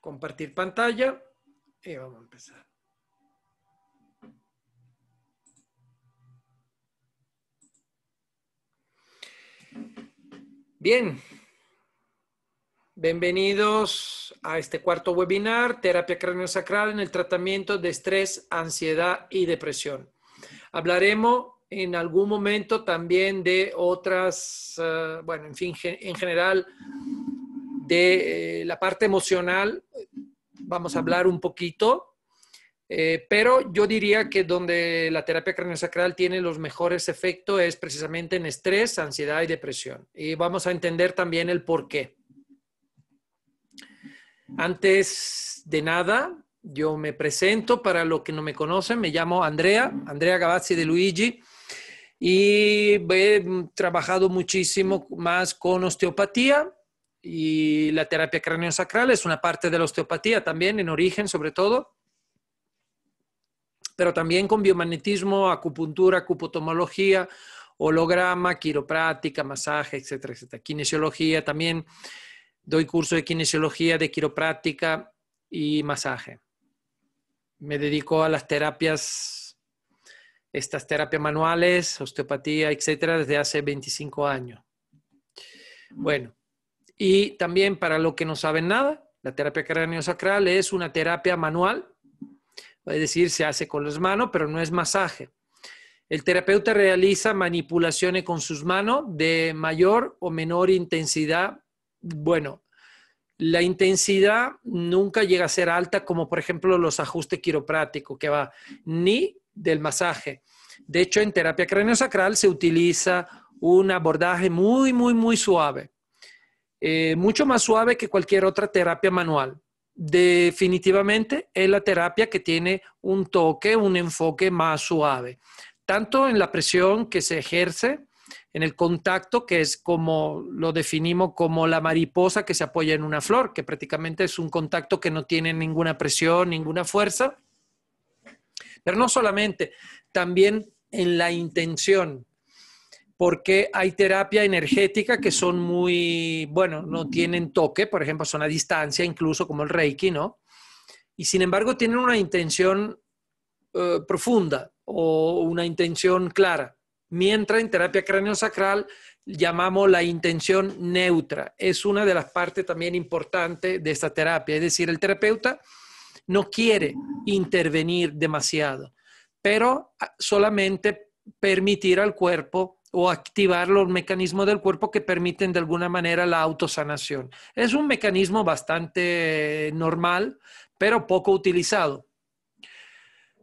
compartir pantalla y vamos a empezar. Bien, bienvenidos a este cuarto webinar, terapia craniosacral en el tratamiento de estrés, ansiedad y depresión. Hablaremos en algún momento también de otras, eh, bueno, en fin, en general, de eh, la parte emocional vamos a hablar un poquito, eh, pero yo diría que donde la terapia craniosacral tiene los mejores efectos es precisamente en estrés, ansiedad y depresión. Y vamos a entender también el por qué. Antes de nada, yo me presento para los que no me conocen, me llamo Andrea, Andrea Gavazzi de Luigi y he trabajado muchísimo más con osteopatía y la terapia craniosacral es una parte de la osteopatía también, en origen sobre todo, pero también con biomagnetismo, acupuntura, acupotomología holograma, quiropráctica, masaje, etcétera, etcétera. Kinesiología también, doy curso de kinesiología, de quiropráctica y masaje. Me dedico a las terapias, estas terapias manuales, osteopatía, etcétera, desde hace 25 años. Bueno, y también para los que no saben nada, la terapia craniosacral es una terapia manual, es decir, se hace con las manos, pero no es masaje. El terapeuta realiza manipulaciones con sus manos de mayor o menor intensidad. Bueno, la intensidad nunca llega a ser alta, como por ejemplo los ajustes quiroprácticos, que va ni del masaje. De hecho, en terapia craniosacral se utiliza un abordaje muy, muy, muy suave. Eh, mucho más suave que cualquier otra terapia manual. Definitivamente es la terapia que tiene un toque, un enfoque más suave, tanto en la presión que se ejerce, en el contacto, que es como lo definimos como la mariposa que se apoya en una flor, que prácticamente es un contacto que no tiene ninguna presión, ninguna fuerza. Pero no solamente, también en la intención, porque hay terapia energética que son muy, bueno, no tienen toque, por ejemplo, son a distancia, incluso como el Reiki, ¿no? Y sin embargo tienen una intención eh, profunda o una intención clara. Mientras en terapia sacral llamamos la intención neutra. Es una de las partes también importantes de esta terapia. Es decir, el terapeuta no quiere intervenir demasiado, pero solamente permitir al cuerpo o activar los mecanismos del cuerpo que permiten de alguna manera la autosanación. Es un mecanismo bastante eh, normal, pero poco utilizado.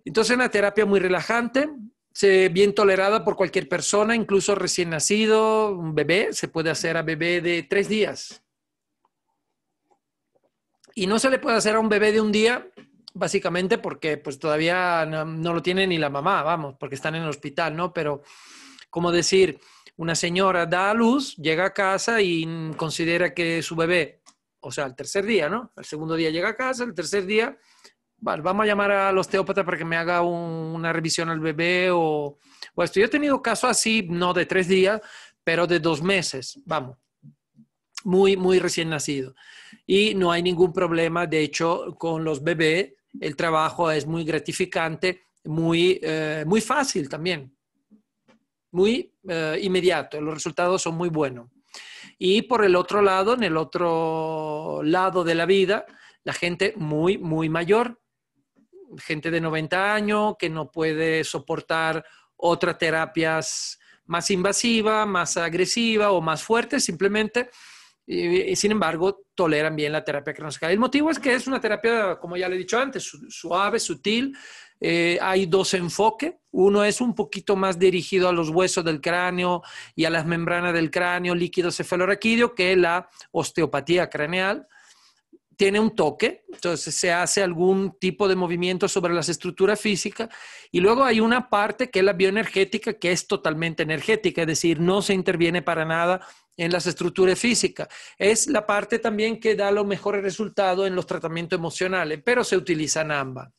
Entonces, una terapia muy relajante, bien tolerada por cualquier persona, incluso recién nacido, un bebé, se puede hacer a bebé de tres días. Y no se le puede hacer a un bebé de un día, básicamente porque pues todavía no, lo tiene ni la mamá, vamos, porque están en el hospital, ¿no? Pero como decir, una señora da a luz, llega a casa y considera que su bebé, o sea, el tercer día, ¿no? El segundo día llega a casa, el tercer día, vamos a llamar al osteópata para que me haga una revisión al bebé o, esto. Yo he tenido casos así, no de tres días, pero de dos meses, vamos, muy, muy recién nacido. Y no hay ningún problema, de hecho, con los bebés el trabajo es muy gratificante, muy, eh, muy fácil también, muy eh, inmediato, los resultados son muy buenos. Y por el otro lado, en el otro lado de la vida, la gente muy, muy mayor, gente de 90 años que no puede soportar otras terapias más invasivas, más agresivas o más fuertes, simplemente, y, sin embargo, toleran bien la terapia cronoscal. El motivo es que es una terapia, como ya le he dicho antes, suave, sutil, eh, hay dos enfoques. Uno es un poquito más dirigido a los huesos del cráneo y a las membranas del cráneo, líquido cefalorraquídeo, que es la osteopatía craneal. Tiene un toque, entonces se hace algún tipo de movimiento sobre las estructuras físicas. Y luego hay una parte que es la bioenergética, que es totalmente energética, es decir, no se interviene para nada en las estructuras físicas. Es la parte también que da los mejores resultados en los tratamientos emocionales, pero se utilizan ambas.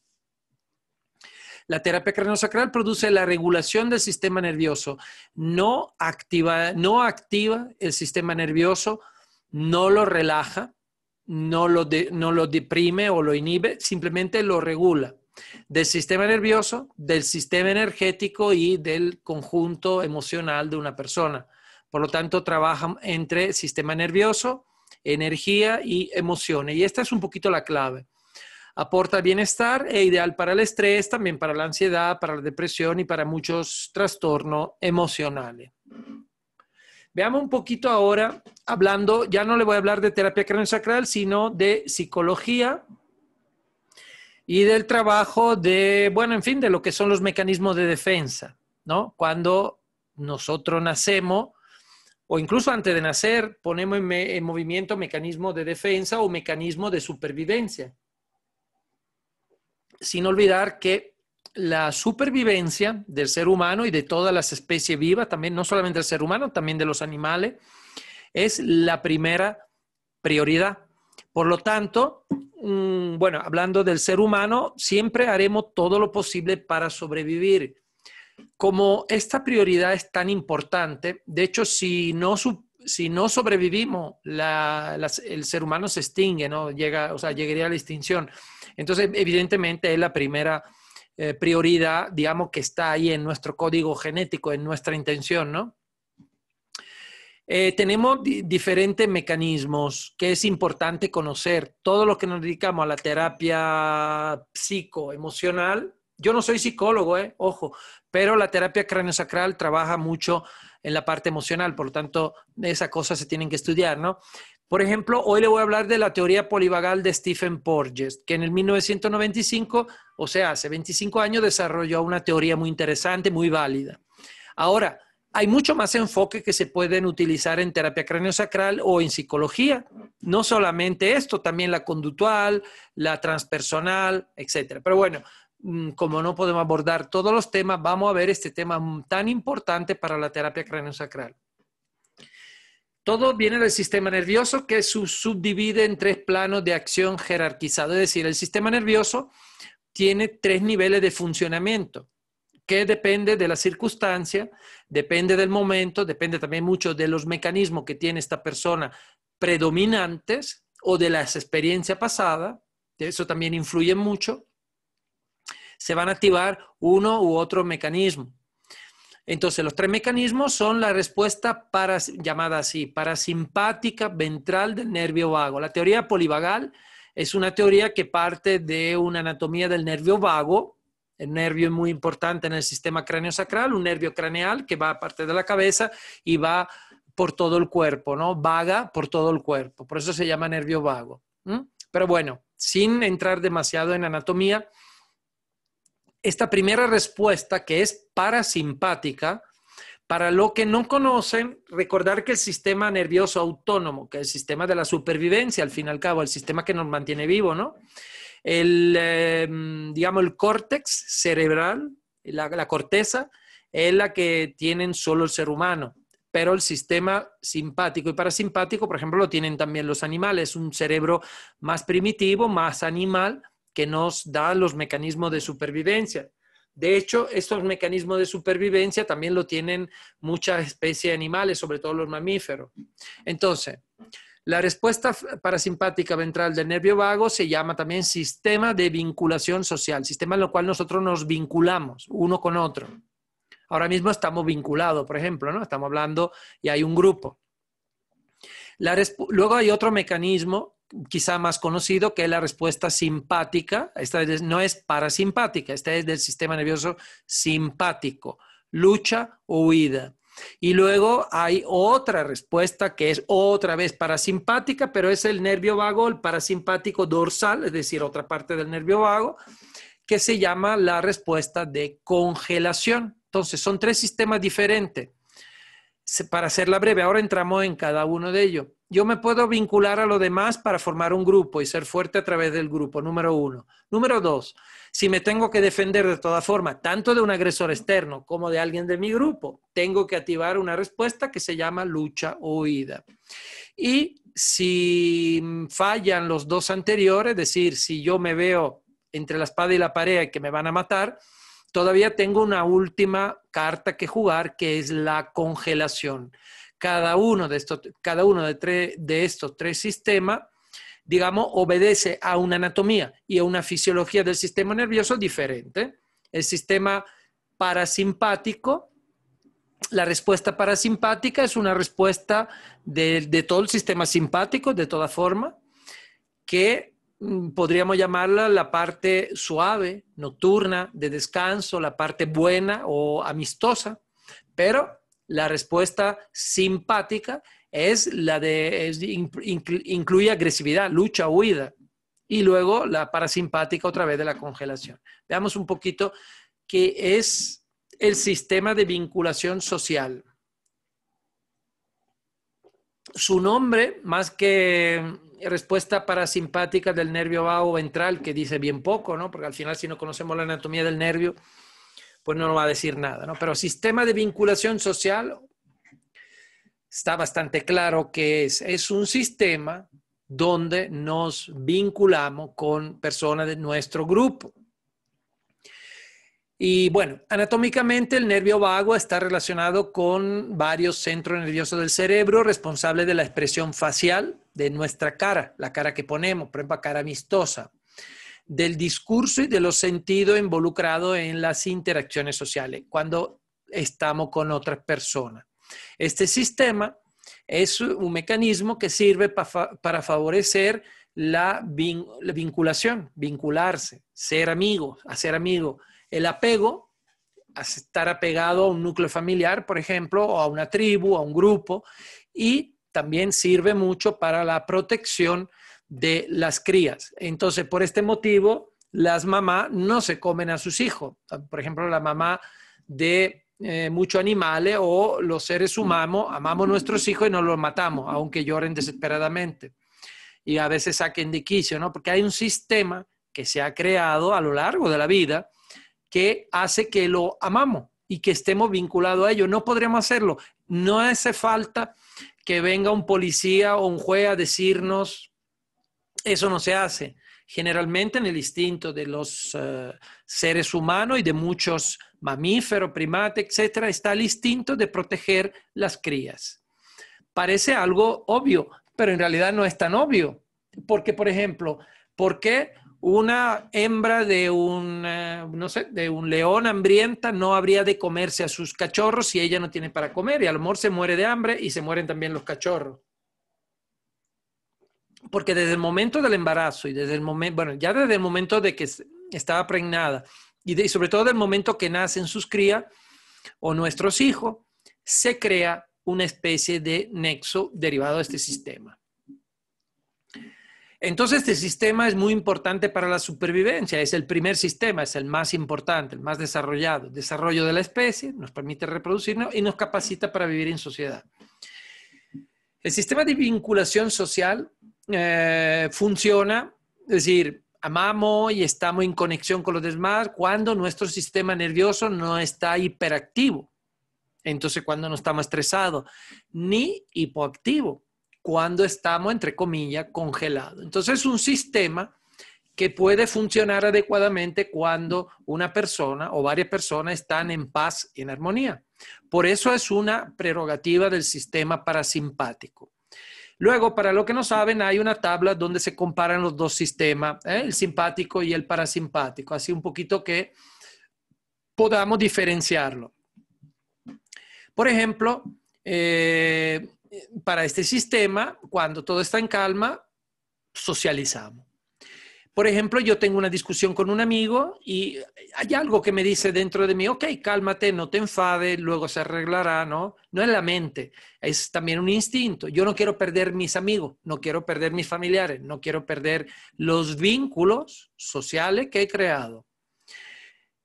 La terapia craniosacral produce la regulación del sistema nervioso, no activa, no activa el sistema nervioso, no lo relaja, no lo, no lo deprime o lo inhibe, simplemente lo regula del sistema nervioso, del sistema energético y del conjunto emocional de una persona. Por lo tanto, trabaja entre sistema nervioso, energía y emociones. Y esta es un poquito la clave aporta bienestar e ideal para el estrés, también para la ansiedad, para la depresión y para muchos trastornos emocionales. Veamos un poquito ahora, hablando, ya no le voy a hablar de terapia craniosacral, sino de psicología y del trabajo de, bueno, en fin, de lo que son los mecanismos de defensa, ¿no? Cuando nosotros nacemos, o incluso antes de nacer, ponemos en, movimiento mecanismos de defensa o mecanismos de supervivencia sin olvidar que la supervivencia del ser humano y de todas las especies vivas, también no solamente del ser humano, también de los animales, es la primera prioridad. Por lo tanto, mm, bueno, hablando del ser humano, siempre haremos todo lo posible para sobrevivir. Como esta prioridad es tan importante, de hecho, si no, si no sobrevivimos, el ser humano se extingue, ¿no? Llega, o sea, llegaría a la extinción. Entonces, evidentemente es la primera eh, prioridad, digamos, que está ahí en nuestro código genético, en nuestra intención, ¿no? Eh, tenemos diferentes mecanismos que es importante conocer. Todo lo que nos dedicamos a la terapia psicoemocional, yo no soy psicólogo, ¿eh? ojo, pero la terapia craniosacral trabaja mucho en la parte emocional, por lo tanto, esa cosa se tienen que estudiar, ¿no? Por ejemplo, hoy le voy a hablar de la teoría polivagal de Stephen Porges, que en el 1995, o sea, hace 25 años, desarrolló una teoría muy interesante, muy válida. Ahora, hay mucho más enfoque que se pueden utilizar en terapia craniosacral o en psicología. No solamente esto, también la conductual, la transpersonal, etcétera. Pero bueno, Mm, como no podemos abordar todos los temas, vamos a ver este tema tan importante para la terapia craniosacral. Todo viene del sistema nervioso que se subdivide en tres planos de acción jerarquizado. Es decir, el sistema nervioso tiene tres niveles de funcionamiento que depende de la circunstancia, depende del momento, depende también mucho de los mecanismos que tiene esta persona predominantes o de las experiencias pasadas. Eso también influye mucho se van a activar uno u otro mecanismo. Entonces, los tres mecanismos son la respuesta para, llamada así, parasimpática ventral del nervio vago. La teoría polivagal es una teoría que parte de una anatomía del nervio vago. El nervio es muy importante en el sistema cráneo-sacral, un nervio craneal que va a parte de la cabeza y va por todo el cuerpo, ¿no? Vaga por todo el cuerpo. Por eso se llama nervio vago. Pero bueno, sin entrar demasiado en anatomía, esta primera respuesta que es parasimpática, para lo que no conocen, recordar que el sistema nervioso autónomo, que es el sistema de la supervivencia, al fin y al cabo, el sistema que nos mantiene vivo, ¿no? El, em, digamos, el córtex cerebral, la, la corteza, es la que tienen solo el ser humano, pero el sistema simpático y parasimpático, por ejemplo, lo tienen también los animales, un cerebro más primitivo, más animal, que nos da los mecanismos de supervivencia. De hecho, estos mecanismos de supervivencia también lo tienen muchas especies de animales, sobre todo los mamíferos. Entonces, la respuesta parasimpática ventral del nervio vago se llama también sistema de vinculación social, sistema en el cual nosotros nos vinculamos uno con otro. Ahora mismo estamos vinculados, por ejemplo, ¿no? Estamos hablando y hay un grupo. Luego hay otro mecanismo quizá más conocido, que es la respuesta simpática. Esta no es parasimpática, esta es del sistema nervioso simpático, lucha o huida. Y luego hay otra respuesta que es otra vez parasimpática, pero es el nervio vago, el parasimpático dorsal, es decir, otra parte del nervio vago, que se llama la respuesta de congelación. Entonces, son tres sistemas diferentes. Para hacerla breve, ahora entramos en cada uno de ellos yo me puedo vincular a lo demás para formar un grupo y ser fuerte a través del grupo, número uno. Número dos, si me tengo que defender de toda forma, tanto de un agresor externo como de alguien de mi grupo, tengo que activar una respuesta que se llama lucha o huida. Y si fallan los dos anteriores, es decir, si yo me veo entre la espada y la pared que me van a matar, todavía tengo una última carta que jugar, que es la congelación. Cada uno de estos, cada uno de, tres, de estos tres sistemas, digamos, obedece a una anatomía y a una fisiología del sistema nervioso diferente. El sistema parasimpático, la respuesta parasimpática es una respuesta de todo el sistema simpático, de toda forma, que mm, podríamos llamarla la parte suave, nocturna, de descanso, la parte buena o amistosa, pero la respuesta simpática es la de incluye agresividad, lucha, huida. Y luego la parasimpática otra vez de la congelación. Veamos un poquito qué es el sistema de vinculación social. Su nombre, más que respuesta parasimpática del nervio vago ventral, que dice bien poco, ¿no? Porque al final si no conocemos la anatomía del nervio, pues no va a decir nada, ¿no? Pero sistema de vinculación social está bastante claro que es, es un sistema donde nos vinculamos con personas de nuestro grupo. Y bueno, anatómicamente el nervio vago está relacionado con varios centros nerviosos del cerebro responsables de la expresión facial de nuestra cara, la cara que ponemos, por ejemplo, cara amistosa, del discurso y de los sentidos involucrados en las interacciones sociales cuando estamos con otras personas. Este sistema es un mecanismo que sirve para favorecer la, vinculación, vincularse, ser amigo, hacer amigo. El apego, estar apegado a un núcleo familiar, por ejemplo, o a una tribu, a un grupo, y también sirve mucho para la protección de las crías. Entonces, por este motivo, las mamás no se comen a sus hijos. Por ejemplo, la mamá de eh, muchos animales o los seres humanos amamos a nuestros hijos y no los matamos, aunque lloren desesperadamente. Y a veces saquen de quicio, ¿no? Porque hay un sistema que se ha creado a lo largo de la vida que hace que lo amamos y que estemos vinculados a ello. No podremos hacerlo. No hace falta que venga un policía o un juez a decirnos eso no se hace. Generalmente en el instinto de los eh, seres humanos y de muchos mamíferos, primates, etcétera, está el instinto de proteger las crías. Parece algo obvio, pero en realidad no es tan obvio. Porque, por ejemplo, ¿por qué una hembra de un, eh, no sé, de un león hambrienta no habría de comerse a sus cachorros si ella no tiene para comer y al lo se muere de hambre y se mueren también los cachorros porque desde el momento del embarazo y desde el momento, bueno, ya desde el momento de que estaba pregnada y, sobre todo del momento que nacen sus crías o nuestros hijos, se crea una especie de nexo derivado de este sistema. Entonces, este sistema es muy importante para la supervivencia, es el primer sistema, es el más importante, el más desarrollado. Desarrollo de la especie, nos permite reproducirnos y nos capacita para vivir en sociedad. El sistema de vinculación social eh, funciona, es decir, amamos y estamos en conexión con los demás cuando nuestro sistema nervioso no está hiperactivo. Entonces, cuando no estamos estresados, ni hipoactivo, cuando estamos, entre comillas, congelados. Entonces, es un sistema que puede funcionar adecuadamente cuando una persona o varias personas están en paz y en armonía. Por eso es una prerrogativa del sistema parasimpático. Luego, para lo que no saben, hay una tabla donde se comparan los dos sistemas, ¿eh? el simpático y el parasimpático, así un poquito que podamos diferenciarlo. Por ejemplo, eh, para este sistema, cuando todo está en calma, socializamos. Por ejemplo, yo tengo una discusión con un amigo y hay algo que me dice dentro de mí, ok, cálmate, no te enfades, luego se arreglará, ¿no? No es la mente, es también un instinto. Yo no quiero perder mis amigos, no quiero perder mis familiares, no quiero perder los vínculos sociales que he creado.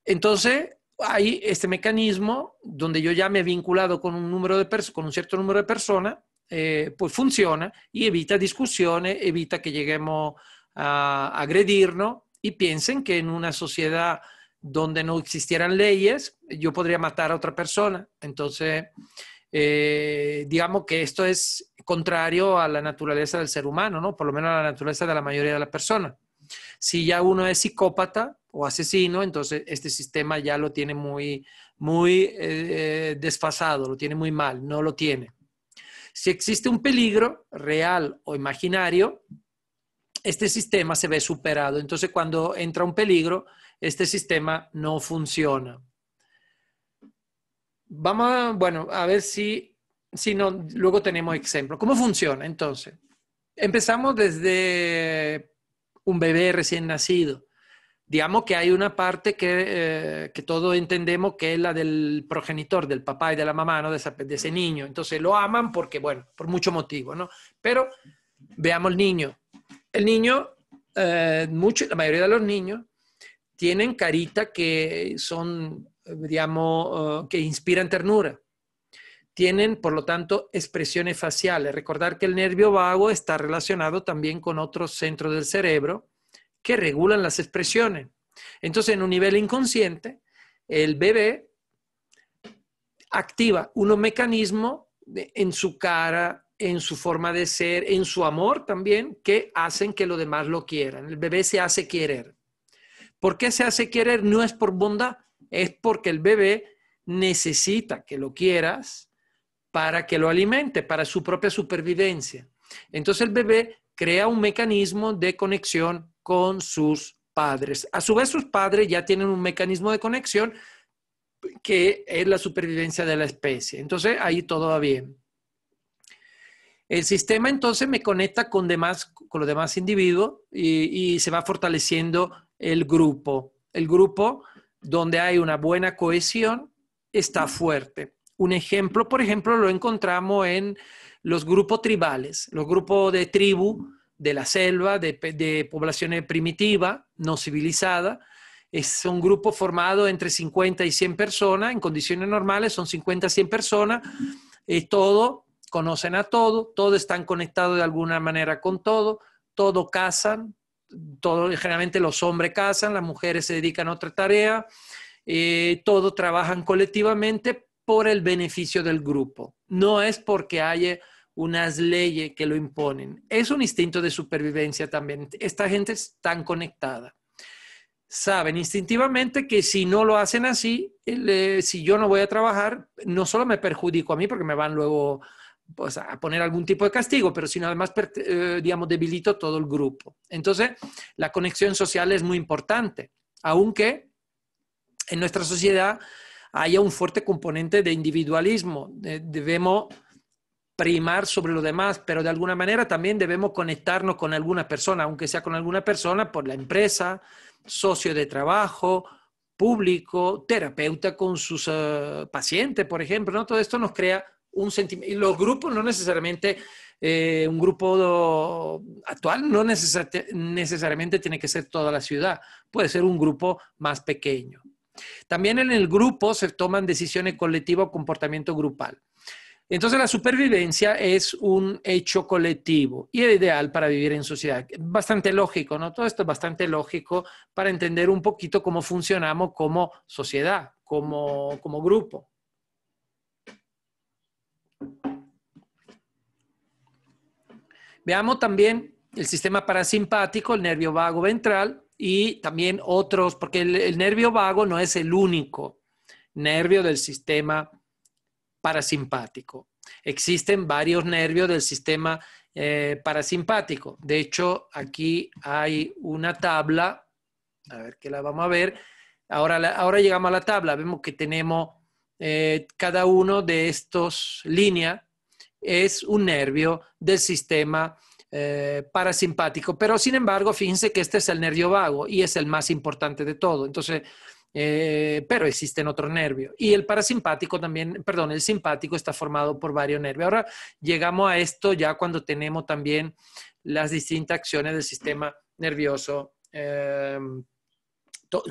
Entonces, hay este mecanismo donde yo ya me he vinculado con un, número de con un cierto número de personas, eh, pues funciona y evita discusiones, evita que lleguemos a agredirnos y piensen que en una sociedad donde no existieran leyes, yo podría matar a otra persona. Entonces, eh, digamos que esto es contrario a la naturaleza del ser humano, ¿no? Por lo menos a la naturaleza de la mayoría de las personas. Si ya uno es psicópata o asesino, entonces este sistema ya lo tiene muy, muy eh, eh, desfasado, lo tiene muy mal, no lo tiene. Si existe un peligro real o imaginario, este sistema se ve superado. Entonces, cuando entra un peligro, este sistema no funciona. Vamos a, bueno, a ver si, si no, luego tenemos ejemplo. ¿Cómo funciona entonces? Empezamos desde un bebé recién nacido. Digamos que hay una parte que, eh, todos entendemos que es la del progenitor, del papá y de la mamá, ¿no? De, ese niño. Entonces lo aman porque, bueno, por mucho motivo. ¿no? Pero veamos el niño el niño, eh, mucho, la mayoría de los niños tienen carita que son, digamos, eh, que inspiran ternura. Tienen, por lo tanto, expresiones faciales. Recordar que el nervio vago está relacionado también con otros centros del cerebro que regulan las expresiones. Entonces, en un nivel inconsciente, el bebé activa unos mecanismos en su cara, en su forma de ser, en su amor también, que hacen que los demás lo quieran. El bebé se hace querer. ¿Por qué se hace querer? No es por bondad, es porque el bebé necesita que lo quieras para que lo alimente, para su propia supervivencia. Entonces el bebé crea un mecanismo de conexión con sus padres. A su vez, sus padres ya tienen un mecanismo de conexión que es la supervivencia de la especie. Entonces ahí todo va bien. El sistema entonces me conecta con, demás, con los demás individuos y, se va fortaleciendo el grupo. El grupo donde hay una buena cohesión está fuerte. Un ejemplo, por ejemplo, lo encontramos en los grupos tribales, los grupos de tribu de la selva, de, poblaciones primitivas, no civilizada. Es un grupo formado entre 50 y 100 personas, en condiciones normales son 50 a 100 personas, todo conocen a todo, todos están conectados de alguna manera con todo, todo casan, todo, generalmente los hombres casan, las mujeres se dedican a otra tarea, eh, todos trabajan colectivamente por el beneficio del grupo. No es porque haya unas leyes que lo imponen. Es un instinto de supervivencia también. Esta gente es tan conectada. Saben instintivamente que si no lo hacen así, eh, si yo no voy a trabajar, no solo me perjudico a mí porque me van luego a poner algún tipo de castigo, pero si no, además, eh, digamos, debilito todo el grupo. Entonces, la conexión social es muy importante, aunque en nuestra sociedad haya un fuerte componente de individualismo. debemos primar sobre lo demás, pero de alguna manera también debemos conectarnos con alguna persona, aunque sea con alguna persona, por la empresa, socio de trabajo, público, terapeuta con sus eh, pacientes, por ejemplo. ¿no? Todo esto nos crea y los grupos no necesariamente, eh, un grupo actual no necesariamente tiene que ser toda la ciudad, puede ser un grupo más pequeño. También en el grupo se toman decisiones colectivas o comportamiento grupal. Entonces la supervivencia es un hecho colectivo y es ideal para vivir en sociedad. Bastante lógico, ¿no? Todo esto es bastante lógico para entender un poquito cómo funcionamos como sociedad, como, como grupo. Veamos también el sistema parasimpático, el nervio vago ventral y también otros, porque el, nervio vago no es el único nervio del sistema parasimpático. Existen varios nervios del sistema eh, parasimpático. De hecho, aquí hay una tabla, a ver que la vamos a ver. Ahora, ahora llegamos a la tabla, vemos que tenemos eh, cada uno de estos líneas es un nervio del sistema eh, parasimpático. Pero sin embargo, fíjense que este es el nervio vago y es el más importante de todo. Entonces, eh, pero existen otros nervios. Y el parasimpático también, perdón, el simpático está formado por varios nervios. Ahora llegamos a esto ya cuando tenemos también las distintas acciones del sistema nervioso, cuando em,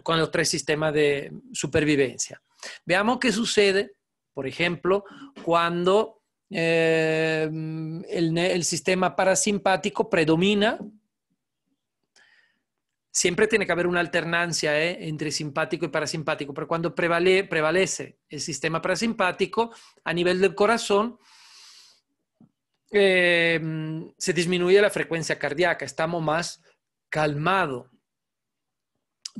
con los tres sistemas de supervivencia. Veamos qué sucede, por ejemplo, cuando Em, el, sistema parasimpático predomina, siempre tiene que haber una alternancia ¿eh? entre simpático y parasimpático, pero cuando prevalece el sistema parasimpático a nivel del corazón, em, se disminuye la frecuencia cardíaca, estamos más calmados.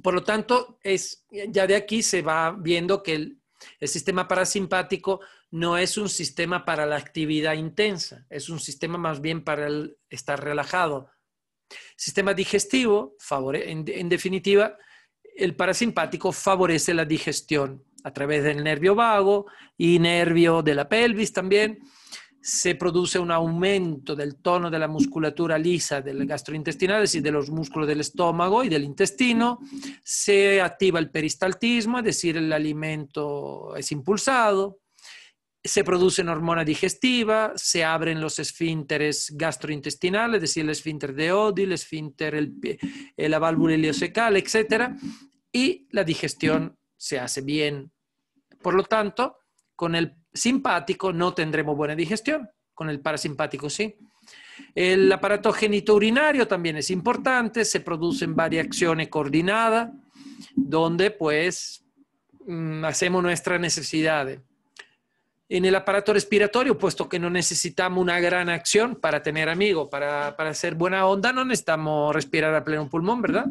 Por lo tanto, es, ya de aquí se va viendo que el, el sistema parasimpático no es un sistema para la actividad intensa, es un sistema más bien para estar relajado. Sistema digestivo, en, en definitiva, el parasimpático favorece la digestión a través del nervio vago y nervio de la pelvis también. Se produce un aumento del tono de la musculatura lisa del gastrointestinal, es decir, de los músculos del estómago y del intestino. Se activa el peristaltismo, es decir, el alimento es impulsado se producen hormona digestiva, se abren los esfínteres gastrointestinales, es decir, el esfínter de Oddi, el esfínter, el, la válvula ileocecal etc. Y la digestión se hace bien. Por lo tanto, con el simpático no tendremos buena digestión, con el parasimpático sí. El aparato genitourinario también es importante, se producen varias acciones coordinadas, donde pues mm, hacemos nuestras necesidades en el aparato respiratorio, puesto que no necesitamos una gran acción para tener amigo, para, para buena onda, no necesitamos respirar a pleno pulmón, ¿verdad?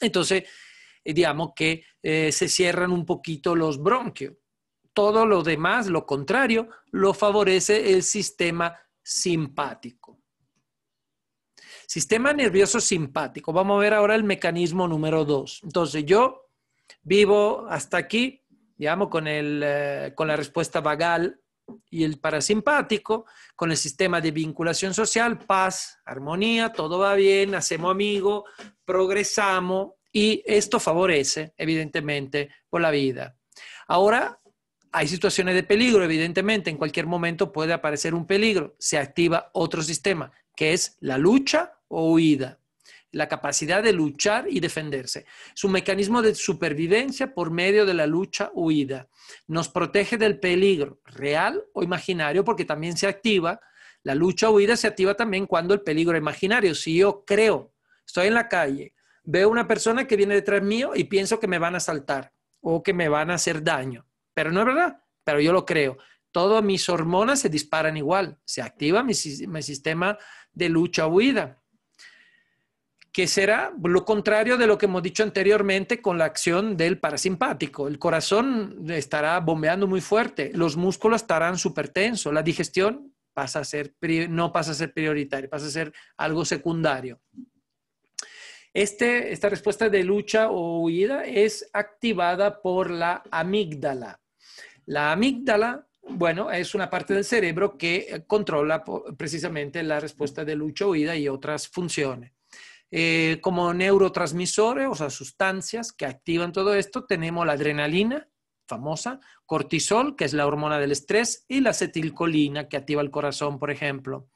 Entonces, eh, digamos que eh, se cierran un poquito los bronquios. Todo lo demás, lo contrario, lo favorece el sistema simpático. Sistema nervioso simpático. Vamos a ver ahora el mecanismo número dos. Entonces, yo vivo hasta aquí, digamos, con, el, eh, con la respuesta vagal y el parasimpático, con el sistema de vinculación social, paz, armonía, todo va bien, hacemos amigos, progresamos y esto favorece, evidentemente, por la vida. Ahora, hay situaciones de peligro, evidentemente, en cualquier momento puede aparecer un peligro, se activa otro sistema, que es la lucha o huida la capacidad de luchar y defenderse. Es un mecanismo de supervivencia por medio de la lucha-huida. Nos protege del peligro real o imaginario porque también se activa. La lucha-huida se activa también cuando el peligro es imaginario. Si yo creo, estoy en la calle, veo una persona que viene detrás mío y pienso que me van a asaltar o que me van a hacer daño. Pero no es verdad, pero yo lo creo. Todas mis hormonas se disparan igual, se activa mi sistema de lucha-huida que será lo contrario de lo que hemos dicho anteriormente con la acción del parasimpático. El corazón estará bombeando muy fuerte, los músculos estarán súper tensos, la digestión pasa a ser, no pasa a ser prioritaria, pasa a ser algo secundario. Este, esta respuesta de lucha o huida es activada por la amígdala. La amígdala, bueno, es una parte del cerebro que controla precisamente la respuesta de lucha o huida y otras funciones. Eh, como neurotransmisores, eh, o sea, sustancias que activan todo esto, tenemos la adrenalina, famosa, cortisol, que es la hormona del estrés, y la acetilcolina, que activa el corazón, por ejemplo.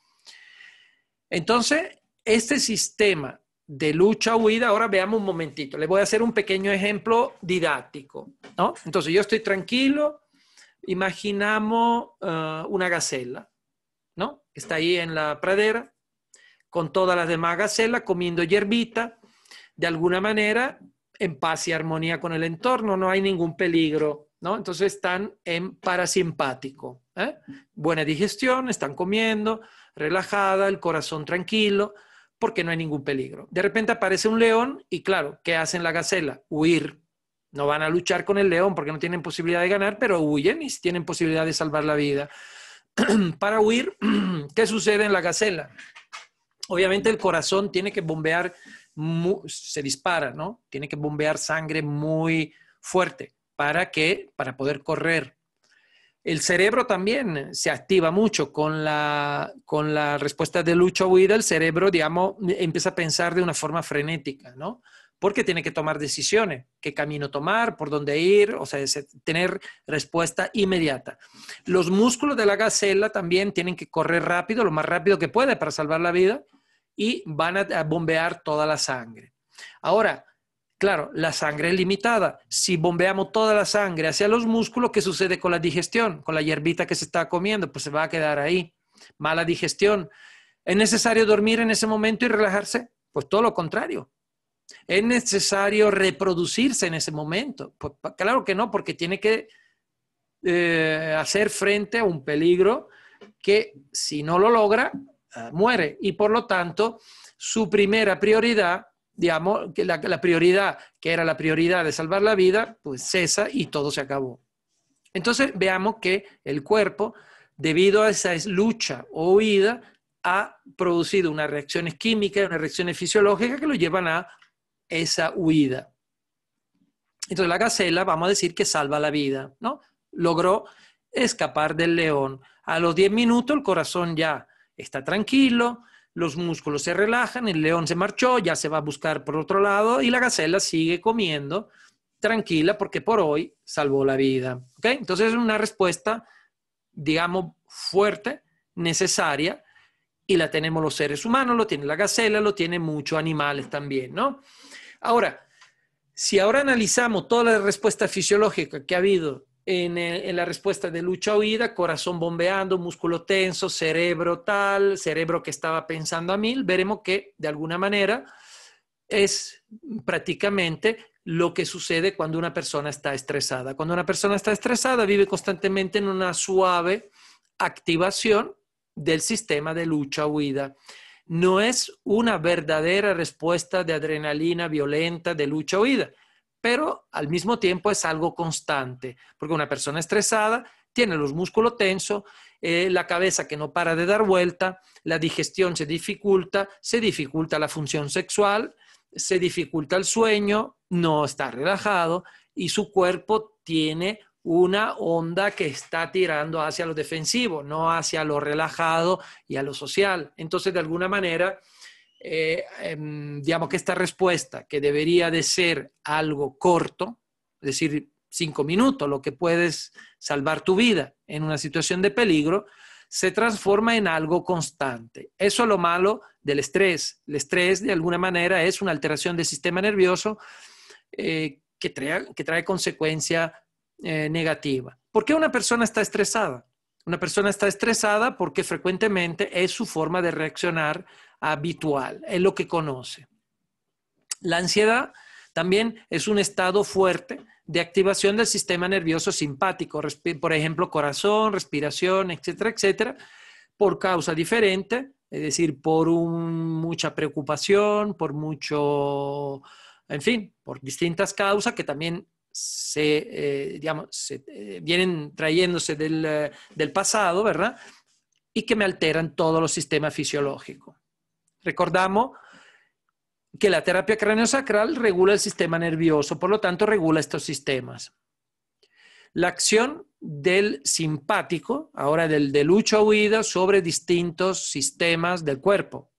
Entonces, este sistema de lucha-huida, ahora veamos un momentito, le voy a hacer un pequeño ejemplo didáctico, Entonces, yo estoy tranquilo, imaginamos eh, una gacela, ¿no? Está ahí en la pradera, con todas las demás gacelas, comiendo hierbita, de alguna manera en paz y armonía con el entorno, no hay ningún peligro, ¿no? Entonces están en parasimpático. ¿eh? Buena digestión, están comiendo, relajada, el corazón tranquilo, porque no hay ningún peligro. De repente aparece un león y claro, ¿qué hacen la gacela? Huir. No van a luchar con el león porque no tienen posibilidad de ganar, pero huyen y tienen posibilidad de salvar la vida. Para huir, ¿qué sucede en la gacela? obviamente el corazón tiene que bombear, se dispara, ¿no? Tiene que bombear sangre muy fuerte para que, para poder correr. El cerebro también se activa mucho con la, respuesta de lucha huida. El cerebro, digamos, empieza a pensar de una forma frenética, ¿no? Porque tiene que tomar decisiones, qué camino tomar, por dónde ir, o sea, tener respuesta inmediata. Los músculos de la gacela también tienen que correr rápido, lo más rápido que puede para salvar la vida y van a bombear toda la sangre. Ahora, claro, la sangre es limitada. Si bombeamos toda la sangre hacia los músculos, ¿qué sucede con la digestión? Con la hierbita que se está comiendo, pues se va a quedar ahí. Mala digestión. ¿Es necesario dormir en ese momento y relajarse? Pues todo lo contrario. ¿Es necesario reproducirse en ese momento? Pues claro que no, porque tiene que eh, hacer frente a un peligro que si no lo logra, Ah, muere y por lo tanto su primera prioridad, digamos, la, la prioridad que era la prioridad de salvar la vida, pues cesa y todo se acabó. Entonces veamos que el cuerpo, debido a esa lucha o huida, ha producido unas reacciones químicas, unas reacciones fisiológicas que lo llevan a esa huida. Entonces la gacela, vamos a decir que salva la vida, ¿no? Logró escapar del león. A los 10 minutos el corazón ya está tranquilo, los músculos se relajan, el león se marchó, ya se va a buscar por otro lado y la gacela sigue comiendo tranquila porque por hoy salvó la vida. Entonces es una respuesta, digamos, fuerte, necesaria y la tenemos los seres humanos, lo tiene la gacela, lo tiene muchos animales también, ¿no? Ahora, si ahora analizamos toda la respuesta fisiológica que ha habido eh, en, la respuesta de lucha huida, corazón bombeando, músculo tenso, cerebro tal, cerebro que estaba pensando a mil, veremos que de alguna manera es prácticamente lo que sucede cuando una persona está estresada. Cuando una persona está estresada vive constantemente en una suave activación del sistema de lucha huida. No es una verdadera respuesta de adrenalina violenta de lucha huida pero al mismo tiempo es algo constante, porque una persona estresada tiene los músculos tensos, eh, la cabeza que no para de dar vuelta, la digestión se dificulta, se dificulta la función sexual, se dificulta el sueño, no está relajado y su cuerpo tiene una onda que está tirando hacia lo defensivo, no hacia lo relajado y a lo social. Entonces, de alguna manera, eh, em, digamos que esta respuesta, que debería de ser algo corto, es decir, cinco minutos, lo que puedes salvar tu vida en una situación de peligro, se transforma en algo constante. Eso es lo malo del estrés. El estrés, de alguna manera, es una alteración del sistema nervioso eh, que, trae, que trae consecuencia eh, negativa. ¿Por qué una persona está estresada? Una persona está estresada porque frecuentemente es su forma de reaccionar habitual, es lo que conoce. La ansiedad también es un estado fuerte de activación del sistema nervioso simpático, por ejemplo, corazón, respiración, etcétera, etcétera, por causa diferente, es decir, por mucha preocupación, por mucho, en fin, por distintas causas que también se, eh, eh, vienen trayéndose del, eh, del pasado, ¿verdad? Y que me alteran todos los sistemas fisiológicos. Recordamos que la terapia craniosacral regula el sistema nervioso, por lo tanto regula estos sistemas. La acción del simpático, ahora del, de lucha huida, sobre distintos sistemas del cuerpo.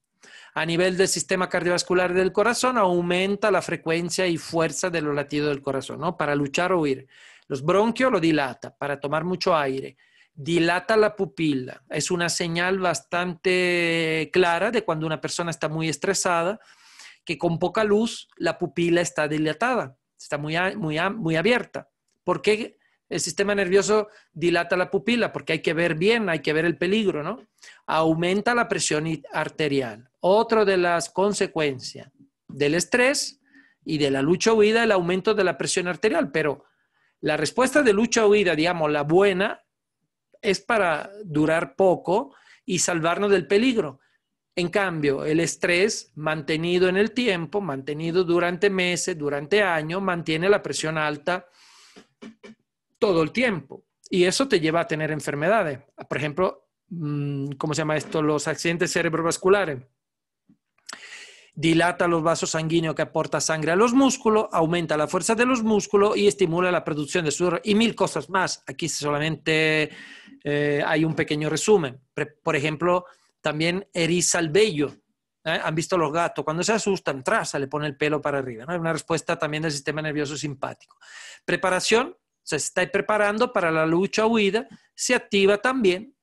A nivel del sistema cardiovascular del corazón, aumenta la frecuencia y fuerza de los latidos del corazón, ¿no? Para luchar o huir. Los bronquios lo dilata para tomar mucho aire dilata la pupila. Es una señal bastante clara de cuando una persona está muy estresada, que con poca luz la pupila está dilatada, está muy, muy, muy abierta. ¿Por qué el sistema nervioso dilata la pupila? Porque hay que ver bien, hay que ver el peligro, ¿no? Aumenta la presión arterial. Otra de las consecuencias del estrés y de la lucha huida, el aumento de la presión arterial, pero la respuesta de lucha huida, digamos, la buena, es para durar poco y salvarnos del peligro. En cambio, el estrés mantenido en el tiempo, mantenido durante meses, durante años, mantiene la presión alta todo el tiempo. Y eso te lleva a tener enfermedades. Por ejemplo, mm, ¿cómo se llama esto? Los accidentes cerebrovasculares. Dilata los vasos sanguíneos que aportan sangre a los músculos, aumenta la fuerza de los músculos y estimula la producción de sudor y mil cosas más. Aquí solamente eh, hay un pequeño resumen. Por ejemplo, también eriza el vello. ¿eh? Han visto los gatos, cuando se asustan, traza, le pone el pelo para arriba. ¿no? Es una respuesta también del sistema nervioso simpático. Preparación, se está preparando para la lucha o huida, se activa también,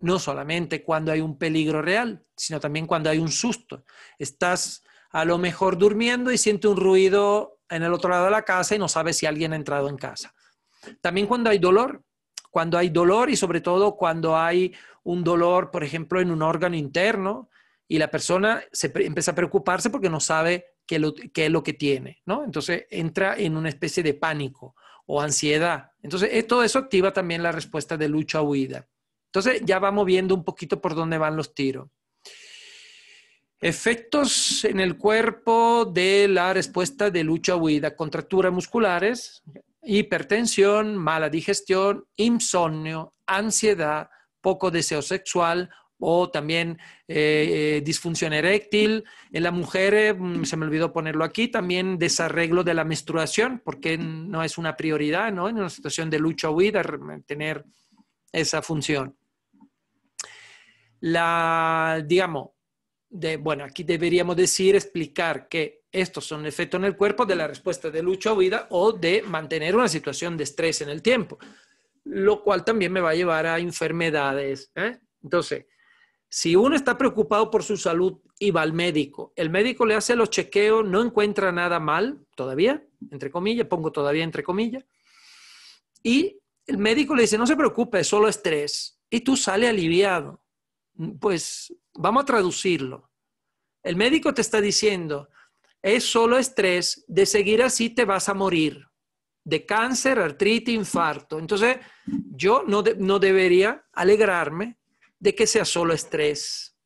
no solamente cuando hay un peligro real, sino también cuando hay un susto. Estás a lo mejor durmiendo y siente un ruido en el otro lado de la casa y no sabes si alguien ha entrado en casa. También cuando hay dolor, cuando hay dolor y sobre todo cuando hay un dolor, por ejemplo, en un órgano interno y la persona se empieza a preocuparse porque no sabe qué, es lo que tiene, ¿no? Entonces entra en una especie de pánico o ansiedad. Entonces eh, todo eso activa también la respuesta de lucha-huida. Entonces ya vamos viendo un poquito por dónde van los tiros. Efectos en el cuerpo de la respuesta de lucha-huida, contracturas musculares, hipertensión, mala digestión, insomnio, ansiedad, poco deseo sexual o también eh, eh, disfunción eréctil. En la mujeres eh, mm, se me olvidó ponerlo aquí, también desarreglo de la menstruación, porque no es una prioridad, ¿no? En una situación de lucha o huida, tener esa función. La, digamos, bueno, aquí deberíamos decir, explicar que estos son efectos en el cuerpo de la respuesta de lucha o vida o de mantener una situación de estrés en el tiempo, lo cual también me va a llevar a enfermedades. ¿eh? Entonces, si uno está preocupado por su salud y va al médico, el médico le hace los chequeos, no encuentra nada mal todavía, entre comillas, pongo todavía entre comillas, y el médico le dice, no se preocupe, es solo estrés, y tú sales aliviado. Pues Vamos a traducirlo. El médico te está diciendo, es solo estrés, de seguir así te vas a morir de cáncer, artritis, infarto. Entonces, yo no, debería alegrarme de que sea solo estrés.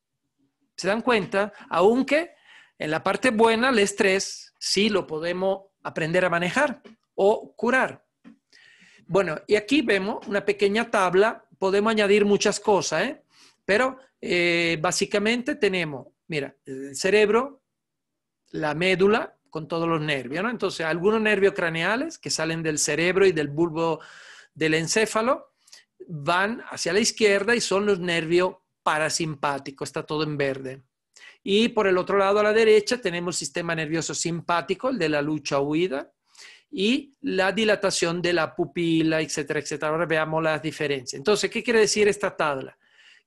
¿Se dan cuenta? Aunque en la parte buena, el estrés sí lo podemos aprender a manejar o curar. Bueno, y aquí vemos una pequeña tabla, podemos añadir muchas cosas, ¿eh? pero eh, básicamente tenemos, mira, el cerebro, la médula con todos los nervios, Entonces, algunos nervios craneales que salen del cerebro y del bulbo del encéfalo van hacia la izquierda y son los nervios parasimpáticos, está todo en verde. Y por el otro lado, a la derecha, tenemos el sistema nervioso simpático, el de la lucha-huida, y la dilatación de la pupila, etcétera, etcétera. Ahora veamos las diferencias. Entonces, ¿qué quiere decir esta tabla?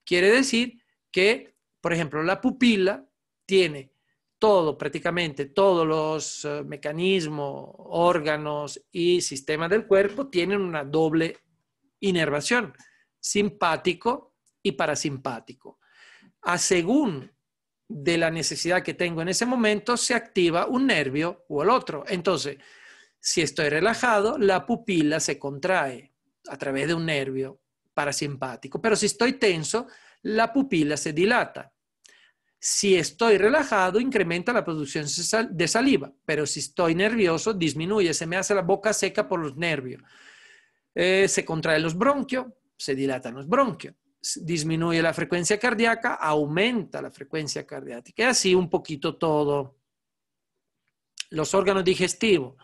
Quiere decir que, por ejemplo, la pupila tiene todo, prácticamente todos los eh, mecanismos, órganos y sistemas del cuerpo tienen una doble inervación, simpático y parasimpático. A según de la necesidad que tengo en ese momento, se activa un nervio o el otro. Entonces, si estoy relajado, la pupila se contrae a través de un nervio parasimpático, pero si estoy tenso, la pupila se dilata. Si estoy relajado, incrementa la producción de saliva, pero si estoy nervioso, disminuye, se me hace la boca seca por los nervios. Eh, se contraen los bronquios, se dilatan los bronquios, disminuye la frecuencia cardíaca, aumenta la frecuencia cardíaca. Y así un poquito todo. Los órganos digestivos,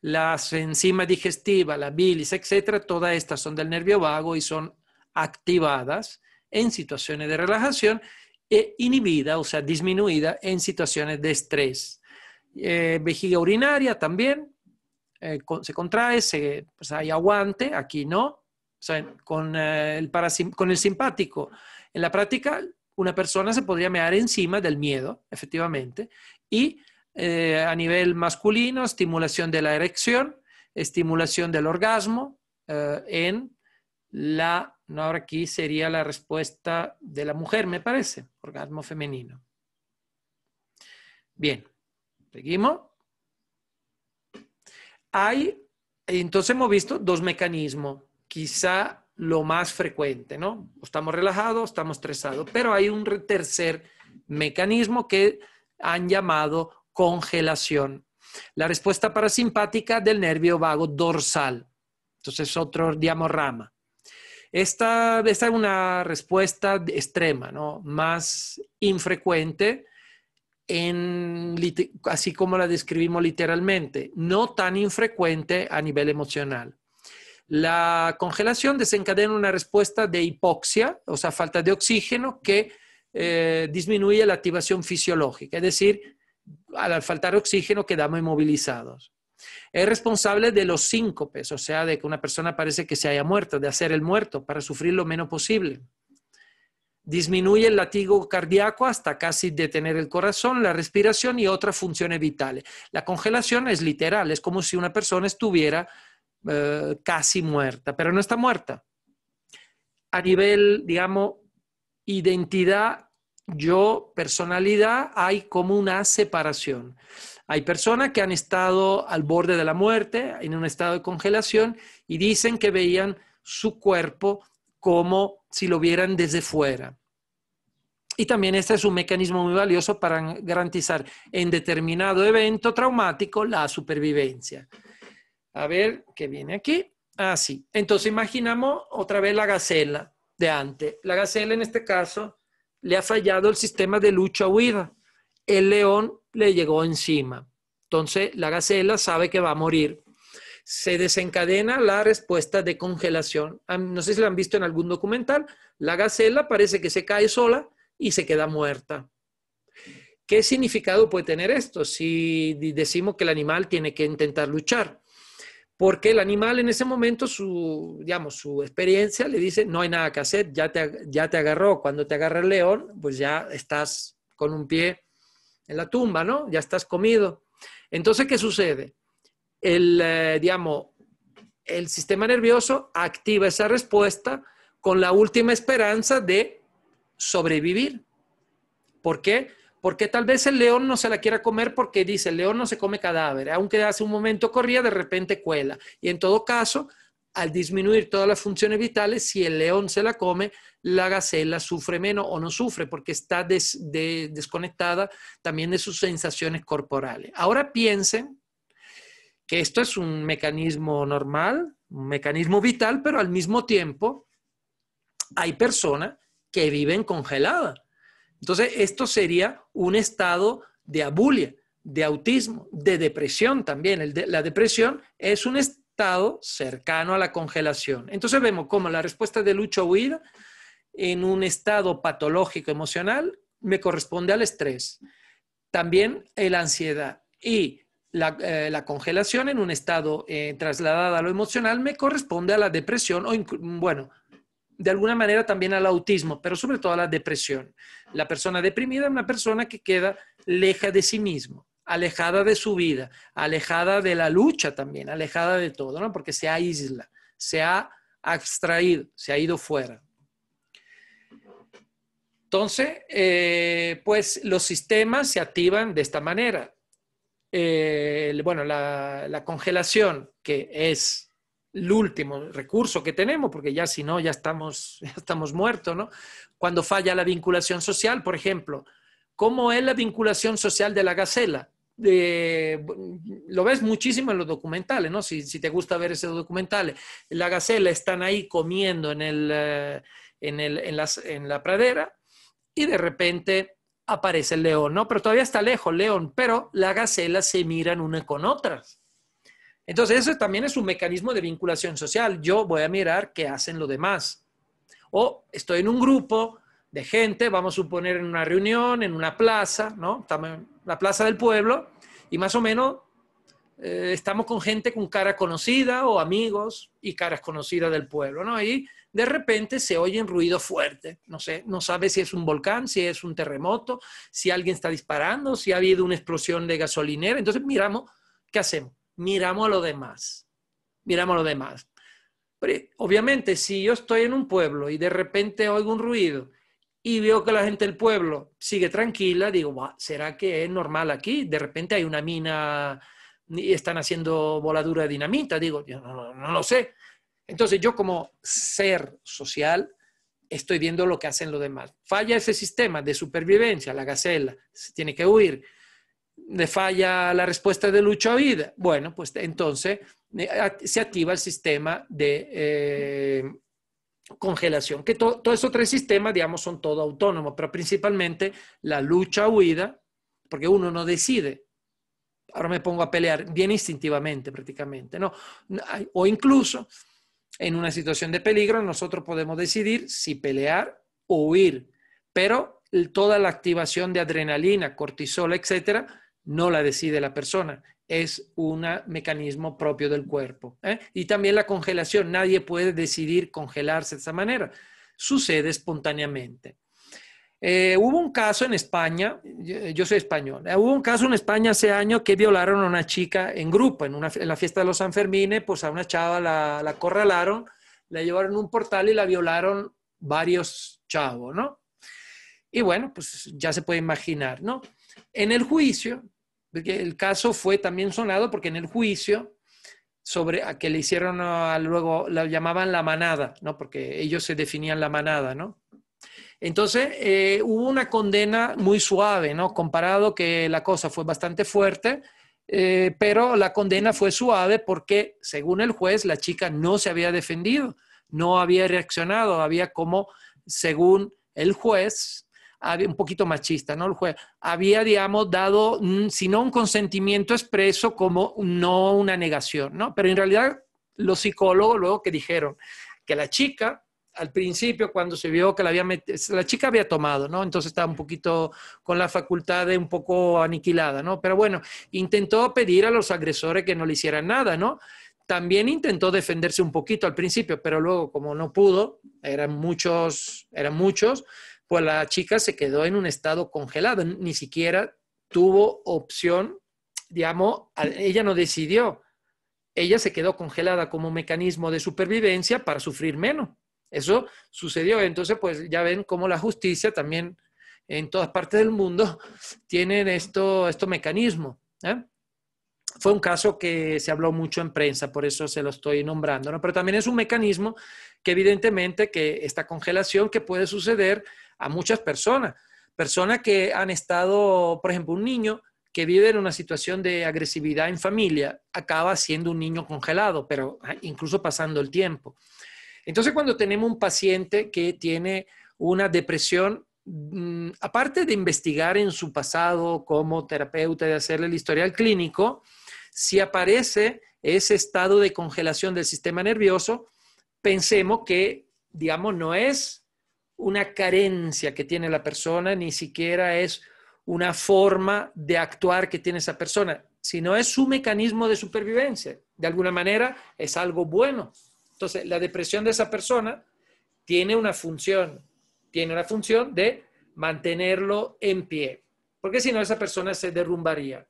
las enzimas digestivas, la bilis, etcétera, todas estas son del nervio vago y son activadas en situaciones de relajación e inhibida, o sea, disminuida en situaciones de estrés. Eh, vejiga urinaria también eh, se contrae, se, pues, hay aguante, aquí no. con, eh, el con el simpático. En la práctica, una persona se podría mear encima del miedo, efectivamente, y a nivel masculino, estimulación de la erección, estimulación del orgasmo en la no ahora aquí sería la respuesta de la mujer, me parece, orgasmo femenino. Bien, seguimos. Hay, entonces hemos visto dos mecanismos, quizá lo más frecuente, ¿no? Estamos relajados, estamos estresados, pero hay un tercer mecanismo que han llamado congelación. La respuesta parasimpática del nervio vago dorsal. Entonces, otro, diamo rama. Esta, es una respuesta extrema, Más infrecuente, así como la describimos literalmente, no tan infrecuente a nivel emocional. La congelación desencadena una respuesta de hipoxia, o sea, falta de oxígeno, que eh, disminuye la activación fisiológica, es decir, al faltar oxígeno quedamos inmovilizados. Es responsable de los síncopes, o sea, de que una persona parece que se haya muerto, de hacer el muerto para sufrir lo menos posible. Disminuye el latigo cardíaco hasta casi detener el corazón, la respiración y otras funciones vitales. La congelación es literal, es como si una persona estuviera eh, casi muerta, pero no está muerta. A nivel, digamos, identidad yo, personalidad, hay como una separación. Hay personas que han estado al borde de la muerte, en un estado de congelación, y dicen que veían su cuerpo como si lo vieran desde fuera. Y también este es un mecanismo muy valioso para garantizar en determinado evento traumático la supervivencia. A ver, ¿qué viene aquí? Ah, sí. Entonces imaginamos otra vez la gacela de antes. La gacela en este caso le ha fallado el sistema de lucha-huida. El león le llegó encima. Entonces, la gacela sabe que va a morir. Se desencadena la respuesta de congelación. Ah, no sé si la han visto en algún documental. La gacela parece que se cae sola y se queda muerta. ¿Qué significado puede tener esto si decimos que el animal tiene que intentar luchar? porque el animal en ese momento, su, digamos, su experiencia le dice, no hay nada que hacer, ya te, ya te agarró. Cuando te agarra el león, pues ya estás con un pie en la tumba, ¿no? Ya estás comido. Entonces, ¿qué sucede? El, eh, digamos, el sistema nervioso activa esa respuesta con la última esperanza de sobrevivir. ¿Por qué? Porque tal vez el león no se la quiera comer porque dice, el león no se come cadáver, aunque hace un momento corría, de repente cuela. Y en todo caso, al disminuir todas las funciones vitales, si el león se la come, la gacela sufre menos o no sufre porque está desconectada también de sus sensaciones corporales. Ahora piensen que esto es un mecanismo normal, un mecanismo vital, pero al mismo tiempo hay personas que viven congeladas entonces, esto sería un estado de abulia, de autismo, de depresión también. la depresión es un estado cercano a la congelación. Entonces vemos cómo la respuesta de lucha huida en un estado patológico emocional me corresponde al estrés. También la ansiedad y la, eh, congelación en un estado eh, trasladado a lo emocional me corresponde a la depresión o, bueno, de alguna manera también al autismo, pero sobre todo a la depresión. La persona deprimida es una persona que queda leja de sí mismo, alejada de su vida, alejada de la lucha también, alejada de todo, Porque se aísla, se ha extraído, se ha ido fuera. Entonces, eh, pues los sistemas se activan de esta manera. Eh, bueno, la, la congelación, que es el último recurso que tenemos, porque ya si no, ya estamos, muertos, ¿no? Cuando falla la vinculación social, por ejemplo, ¿cómo es la vinculación social de la gacela? lo ves muchísimo en los documentales, ¿no? Si, te gusta ver esos documentales. La gacela están ahí comiendo en, el, eh, en, la pradera y de repente aparece el león, ¿no? Pero todavía está lejos león, pero la gacela se miran una con otra. Entonces, eso también es un mecanismo de vinculación social. Yo voy a mirar qué hacen los demás. O estoy en un grupo de gente, vamos a suponer en una reunión, en una plaza, ¿no? Estamos la plaza del pueblo y más o menos eh, estamos con gente con cara conocida o amigos y caras conocidas del pueblo, ¿no? Y de repente se oye un ruido fuerte, no sé, no sabe si es un volcán, si es un terremoto, si alguien está disparando, si ha habido una explosión de gasolinera. Entonces miramos, ¿qué hacemos? miramos a lo demás, miramos a demás. Pero, eh, obviamente, si yo estoy en un pueblo y de repente oigo un ruido y veo que la gente del pueblo sigue tranquila, digo, ¿será que es normal aquí? De repente hay una mina y están haciendo voladura de dinamita, digo, no, lo sé. Entonces yo como ser social estoy viendo lo que hacen los demás. Falla ese sistema de supervivencia, la gacela se tiene que huir, le falla la respuesta de lucha huida? bueno, pues entonces eh, se activa el sistema de eh, congelación, que todos esos tres sistemas, digamos, son todo autónomos, pero principalmente la lucha-huida, porque uno no decide. Ahora me pongo a pelear, bien instintivamente prácticamente, ¿no? O incluso en una situación de peligro nosotros podemos decidir si pelear o huir, pero toda la activación de adrenalina, cortisol, etcétera, no la decide la persona, es un mecanismo propio del cuerpo. ¿eh? Y también la congelación, nadie puede decidir congelarse de esa manera, sucede espontáneamente. Eh, hubo un caso en España, yo, soy español, eh, hubo un caso en España hace año que violaron a una chica en grupo, en, una, la fiesta de los Sanfermines, pues a una chava la, la corralaron, la llevaron a un portal y la violaron varios chavos, ¿no? Y bueno, pues ya se puede imaginar, ¿no? En el juicio, el caso fue también sonado porque en el juicio sobre a que le hicieron luego, la llamaban la manada, ¿no? Porque ellos se definían la manada, ¿no? Entonces eh, hubo una condena muy suave, ¿no? Comparado que la cosa fue bastante fuerte, eh, pero la condena fue suave porque, según el juez, la chica no se había defendido, no había reaccionado, había como, según el juez, un poquito machista, ¿no? El juez había, digamos, dado, mm, si no un consentimiento expreso, como no una negación, ¿no? Pero en realidad los psicólogos luego que dijeron que la chica al principio cuando se vio que la había metido, la chica había tomado, ¿no? Entonces estaba un poquito con la facultad de un poco aniquilada, ¿no? Pero bueno, intentó pedir a los agresores que no le hicieran nada, ¿no? También intentó defenderse un poquito al principio, pero luego como no pudo, eran muchos, eran muchos, pues la chica se quedó en un estado congelado, ni siquiera tuvo opción, digamos, ella no decidió, ella se quedó congelada como mecanismo de supervivencia para sufrir menos. Eso sucedió. Entonces, pues ya ven cómo la justicia también en todas partes del mundo tiene esto, este mecanismo. ¿eh? Fue un caso que se habló mucho en prensa, por eso se lo estoy nombrando, Pero también es un mecanismo que evidentemente que esta congelación que puede suceder a muchas personas. Personas que han estado, por ejemplo, un niño que vive en una situación de agresividad en familia, acaba siendo un niño congelado, pero ah, incluso pasando el tiempo. Entonces, cuando tenemos un paciente que tiene una depresión, mm, aparte de investigar en su pasado como terapeuta, de hacerle el historial clínico, si aparece ese estado de congelación del sistema nervioso, pensemos que, digamos, no es una carencia que tiene la persona, ni siquiera es una forma de actuar que tiene esa persona, sino es su mecanismo de supervivencia. De alguna manera es algo bueno. Entonces, la depresión de esa persona tiene una función, tiene una función de mantenerlo en pie, porque si no esa persona se derrumbaría.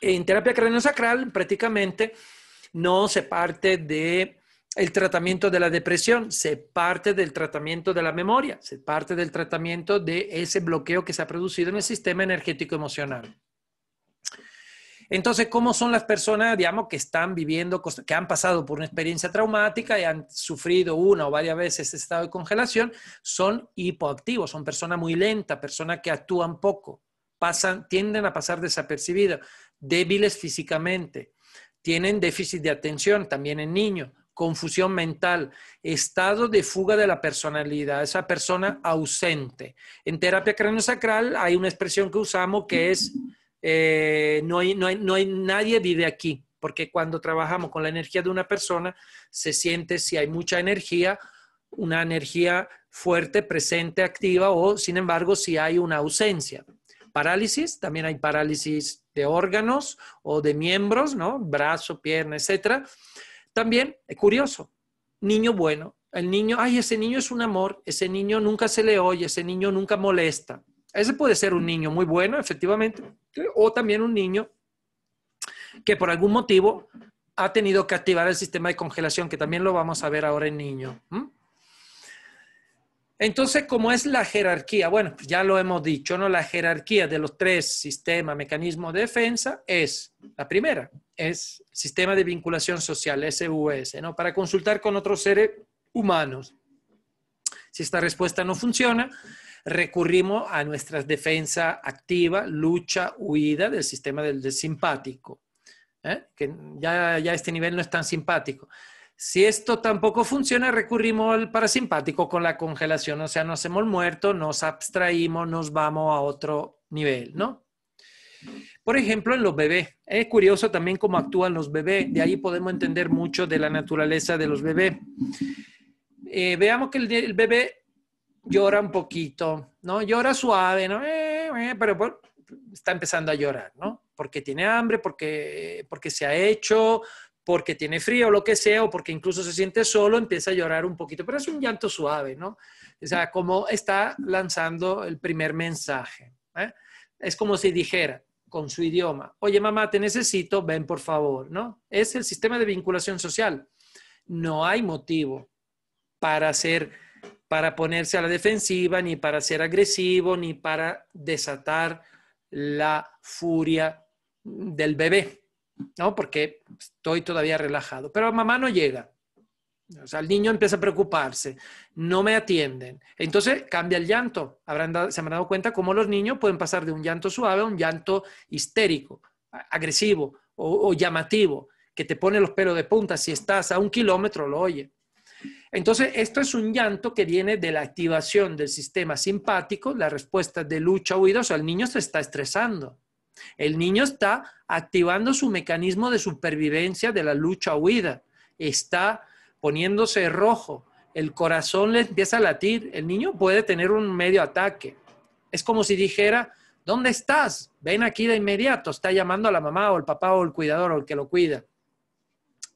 En terapia sacral prácticamente no se parte de el tratamiento de la depresión, se parte del tratamiento de la memoria, se parte del tratamiento de ese bloqueo que se ha producido en el sistema energético emocional. Entonces, ¿cómo son las personas, digamos, que están viviendo, que han pasado por una experiencia traumática y han sufrido una o varias veces ese estado de congelación? Son hipoactivos, son personas muy lentas, personas que actúan poco, tienden a pasar desapercibidos, débiles físicamente, tienen déficit de atención también en niños, confusión mental, estado de fuga de la personalidad, esa persona ausente. En terapia craniosacral hay una expresión que usamos que es eh, no, hay, nadie vive aquí, porque cuando trabajamos con la energía de una persona se siente si hay mucha energía, una energía fuerte, presente, activa o sin embargo si hay una ausencia. Parálisis, también hay parálisis de órganos o de miembros, ¿no? Brazo, pierna, etcétera también es curioso, niño bueno. El niño, ay, ese niño es un amor, ese niño nunca se le oye, ese niño nunca molesta. Ese puede ser un niño muy bueno, efectivamente, o también un niño que por algún motivo ha tenido que activar el sistema de congelación, que también lo vamos a ver ahora en niño. Entonces, ¿cómo es la jerarquía? Bueno, pues ya lo hemos dicho, ¿no? La jerarquía de los tres sistemas, mecanismos de defensa es la primera, es Sistema de Vinculación Social, SUS, ¿no? para consultar con otros seres humanos. Si esta respuesta no funciona, recurrimos a nuestra defensa activa, lucha, huida del sistema del, simpático, ¿eh? que ya, ya este nivel no es tan simpático. Si esto tampoco funciona, recurrimos al parasimpático con la congelación, o sea, nos hacemos muerto, nos abstraímos, nos vamos a otro nivel, ¿no? Por ejemplo, en los bebés. Es curioso también cómo actúan los bebés. De ahí podemos entender mucho de la naturaleza de los bebés. Eh, veamos que el, bebé llora un poquito, ¿no? Llora suave, ¿no? Eh, eh, pero está empezando a llorar, ¿no? Porque tiene hambre, porque, porque se ha hecho, porque tiene frío, o lo que sea, o porque incluso se siente solo, empieza a llorar un poquito, pero es un llanto suave, ¿no? O sea, como está lanzando el primer mensaje. Es como si dijera, con su idioma. Oye, mamá, te necesito, ven por favor, ¿no? Es el sistema de vinculación social. No hay motivo para para ponerse a la defensiva, ni para ser agresivo, ni para desatar la furia del bebé, ¿no? Porque estoy todavía relajado. Pero mamá no llega. O sea, el niño empieza a preocuparse, no me atienden. Entonces cambia el llanto. Habrán se han dado cuenta cómo los niños pueden pasar de un llanto suave a un llanto histérico, agresivo o, llamativo, que te pone los pelos de punta. Si estás a un kilómetro, lo oye. Entonces, esto es un llanto que viene de la activación del sistema simpático, la respuesta de lucha huida. O sea, el niño se está estresando. El niño está activando su mecanismo de supervivencia de la lucha huida. Está poniéndose rojo, el corazón le empieza a latir, el niño puede tener un medio ataque. Es como si dijera, ¿dónde estás? Ven aquí de inmediato, está llamando a la mamá o el papá o el cuidador o el que lo cuida.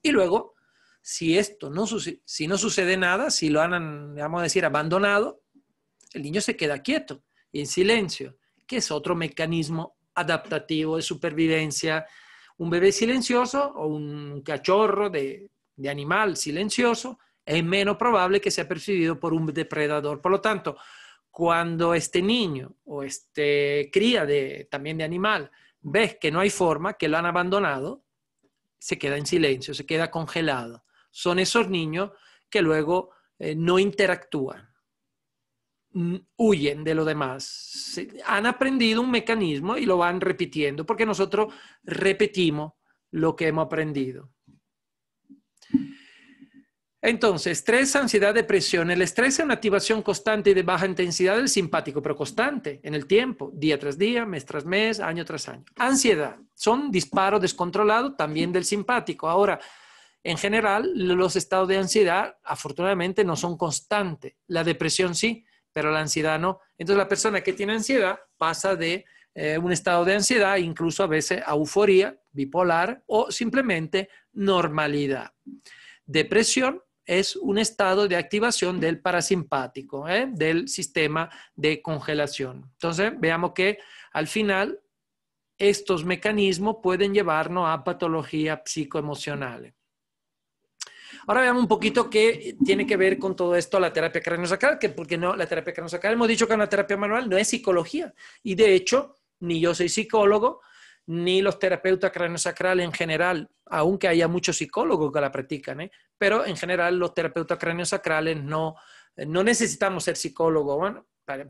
Y luego, si esto no, si no sucede nada, si lo han, vamos a decir, abandonado, el niño se queda quieto y en silencio, que es otro mecanismo adaptativo de supervivencia. Un bebé silencioso o un cachorro de de animal silencioso, es menos probable que sea percibido por un depredador. Por lo tanto, cuando este niño o este cría de, también de animal ves que no hay forma, que lo han abandonado, se queda en silencio, se queda congelado. Son esos niños que luego eh, no interactúan, mm, huyen de lo demás. han aprendido un mecanismo y lo van repitiendo, porque nosotros repetimos lo que hemos aprendido. Entonces, estrés, ansiedad, depresión. El estrés es una activación constante y de baja intensidad del simpático, pero constante en el tiempo, día tras día, mes tras mes, año tras año. Ansiedad. Son disparos descontrolados también del simpático. Ahora, en general, los estados de ansiedad afortunadamente no son constantes. La depresión sí, pero la ansiedad no. Entonces, la persona que tiene ansiedad pasa de eh, un estado de ansiedad, incluso a veces a euforía, bipolar o simplemente normalidad. Depresión es un estado de activación del parasimpático, ¿eh? del sistema de congelación. Entonces, veamos que al final estos mecanismos pueden llevarnos a patologías psicoemocionales. Ahora veamos un poquito qué tiene que ver con todo esto la terapia craniosacral, que porque no, la terapia craniosacral, hemos dicho que una terapia manual no es psicología, y de hecho, ni yo soy psicólogo, ni los terapeutas craniosacrales en general, aunque haya muchos psicólogos que la practican, ¿eh? pero en general los terapeutas craniosacrales no, no necesitamos ser psicólogos,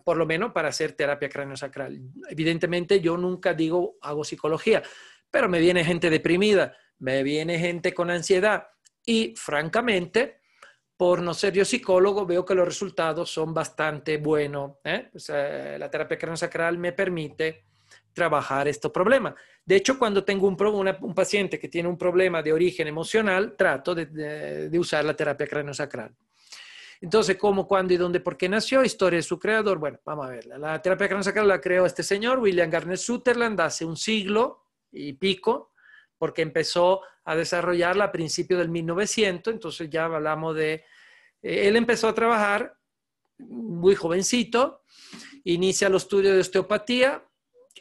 por lo menos para hacer terapia craniosacral. Evidentemente yo nunca digo hago psicología, pero me viene gente deprimida, me viene gente con ansiedad y francamente por no ser yo psicólogo, veo que los resultados son bastante buenos. ¿eh? la terapia craniosacral me permite trabajar este problema. De hecho, cuando tengo un, un paciente que tiene un problema de origen emocional, trato de, usar la terapia craniosacral. Entonces, ¿cómo, cuándo y dónde, por qué nació? Historia de su creador. Bueno, vamos a verla. La terapia craniosacral la creó este señor, William Garner Sutherland, hace un siglo y pico, porque empezó a desarrollarla a principios del 1900. Entonces, ya hablamos de. Eh, él empezó a trabajar muy jovencito, inicia los estudios de osteopatía,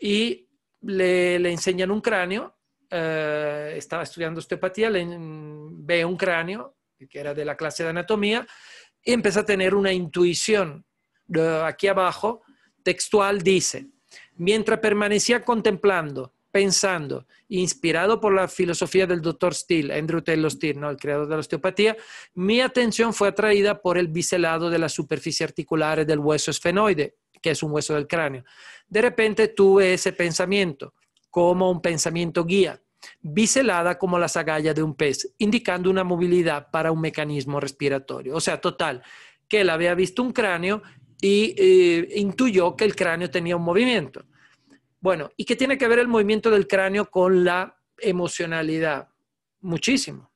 y le, enseñan un cráneo. Eh, estaba estudiando osteopatía, le, ve un cráneo que era de la clase de anatomía y empieza a tener una intuición. aquí abajo, textual dice, mientras permanecía contemplando, pensando, inspirado por la filosofía del doctor Steele, Andrew Taylor Steele, ¿no? el creador de la osteopatía, mi atención fue atraída por el biselado de la superficie articular del hueso esfenoide, que es un hueso del cráneo. De repente tuve ese pensamiento como un pensamiento guía, biselada como la agallas de un pez, indicando una movilidad para un mecanismo respiratorio. O sea, total, que él había visto un cráneo y eh, intuyó que el cráneo tenía un movimiento. Bueno, ¿y qué tiene que ver el movimiento del cráneo con la emocionalidad? Muchísimo.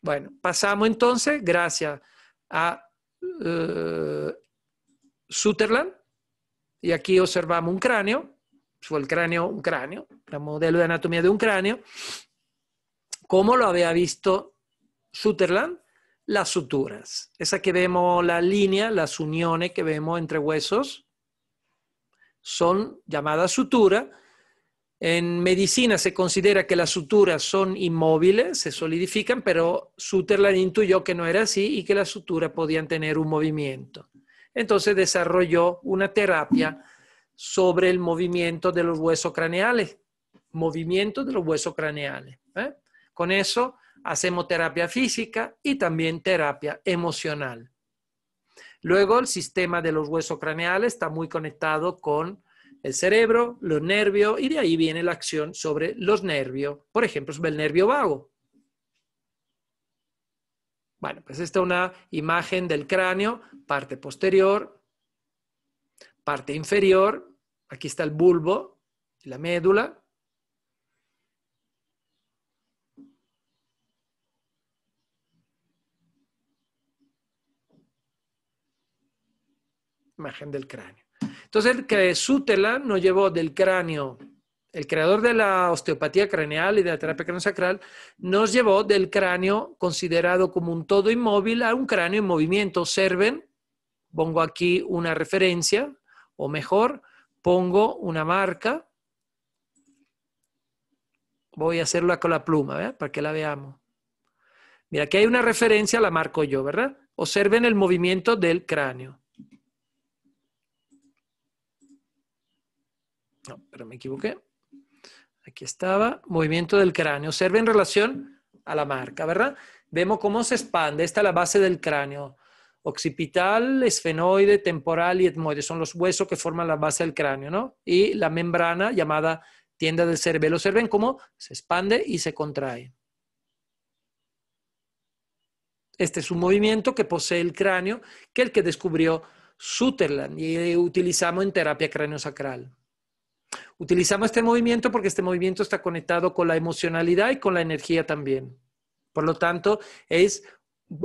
Bueno, pasamos entonces, gracias a eh, Sutherland, y aquí observamos un cráneo, fue el cráneo, un cráneo, el modelo de anatomía de un cráneo, como lo había visto Sutherland, las suturas. Esa que vemos, la línea, las uniones que vemos entre huesos, son llamadas sutura. En medicina se considera que las suturas son inmóviles, se solidifican, pero Sutherland intuyó que no era así y que las suturas podían tener un movimiento. Entonces desarrolló una terapia sobre el movimiento de los huesos craneales, movimiento de los huesos craneales. ¿eh? Con eso hacemos terapia física y también terapia emocional. Luego el sistema de los huesos craneales está muy conectado con el cerebro, los nervios y de ahí viene la acción sobre los nervios, por ejemplo, sobre el nervio vago. Bueno, pues esta es una imagen del cráneo, parte posterior, parte inferior, aquí está el bulbo, la médula. Imagen del cráneo. Entonces, que Sutela nos llevó del cráneo el creador de la osteopatía craneal y de la terapia craniosacral, nos llevó del cráneo considerado como un todo inmóvil a un cráneo en movimiento. Observen, pongo aquí una referencia, o mejor, pongo una marca. Voy a hacerla con la pluma, ¿verdad? Para que la veamos. Mira, aquí hay una referencia, la marco yo, ¿verdad? Observen el movimiento del cráneo. No, pero me equivoqué. Aquí estaba, movimiento del cráneo. Observe en relación a la marca, ¿verdad? Vemos cómo se expande. Esta es la base del cráneo. Occipital, esfenoide, temporal y etmoide. Son los huesos que forman la base del cráneo, ¿no? Y la membrana llamada tienda del cerebelo. Observen cómo se expande y se contrae. Este es un movimiento que posee el cráneo, que el que descubrió Sutherland y utilizamos en terapia sacral. Utilizamos este movimiento porque este movimiento está conectado con la emocionalidad y con la energía también. Por lo tanto, es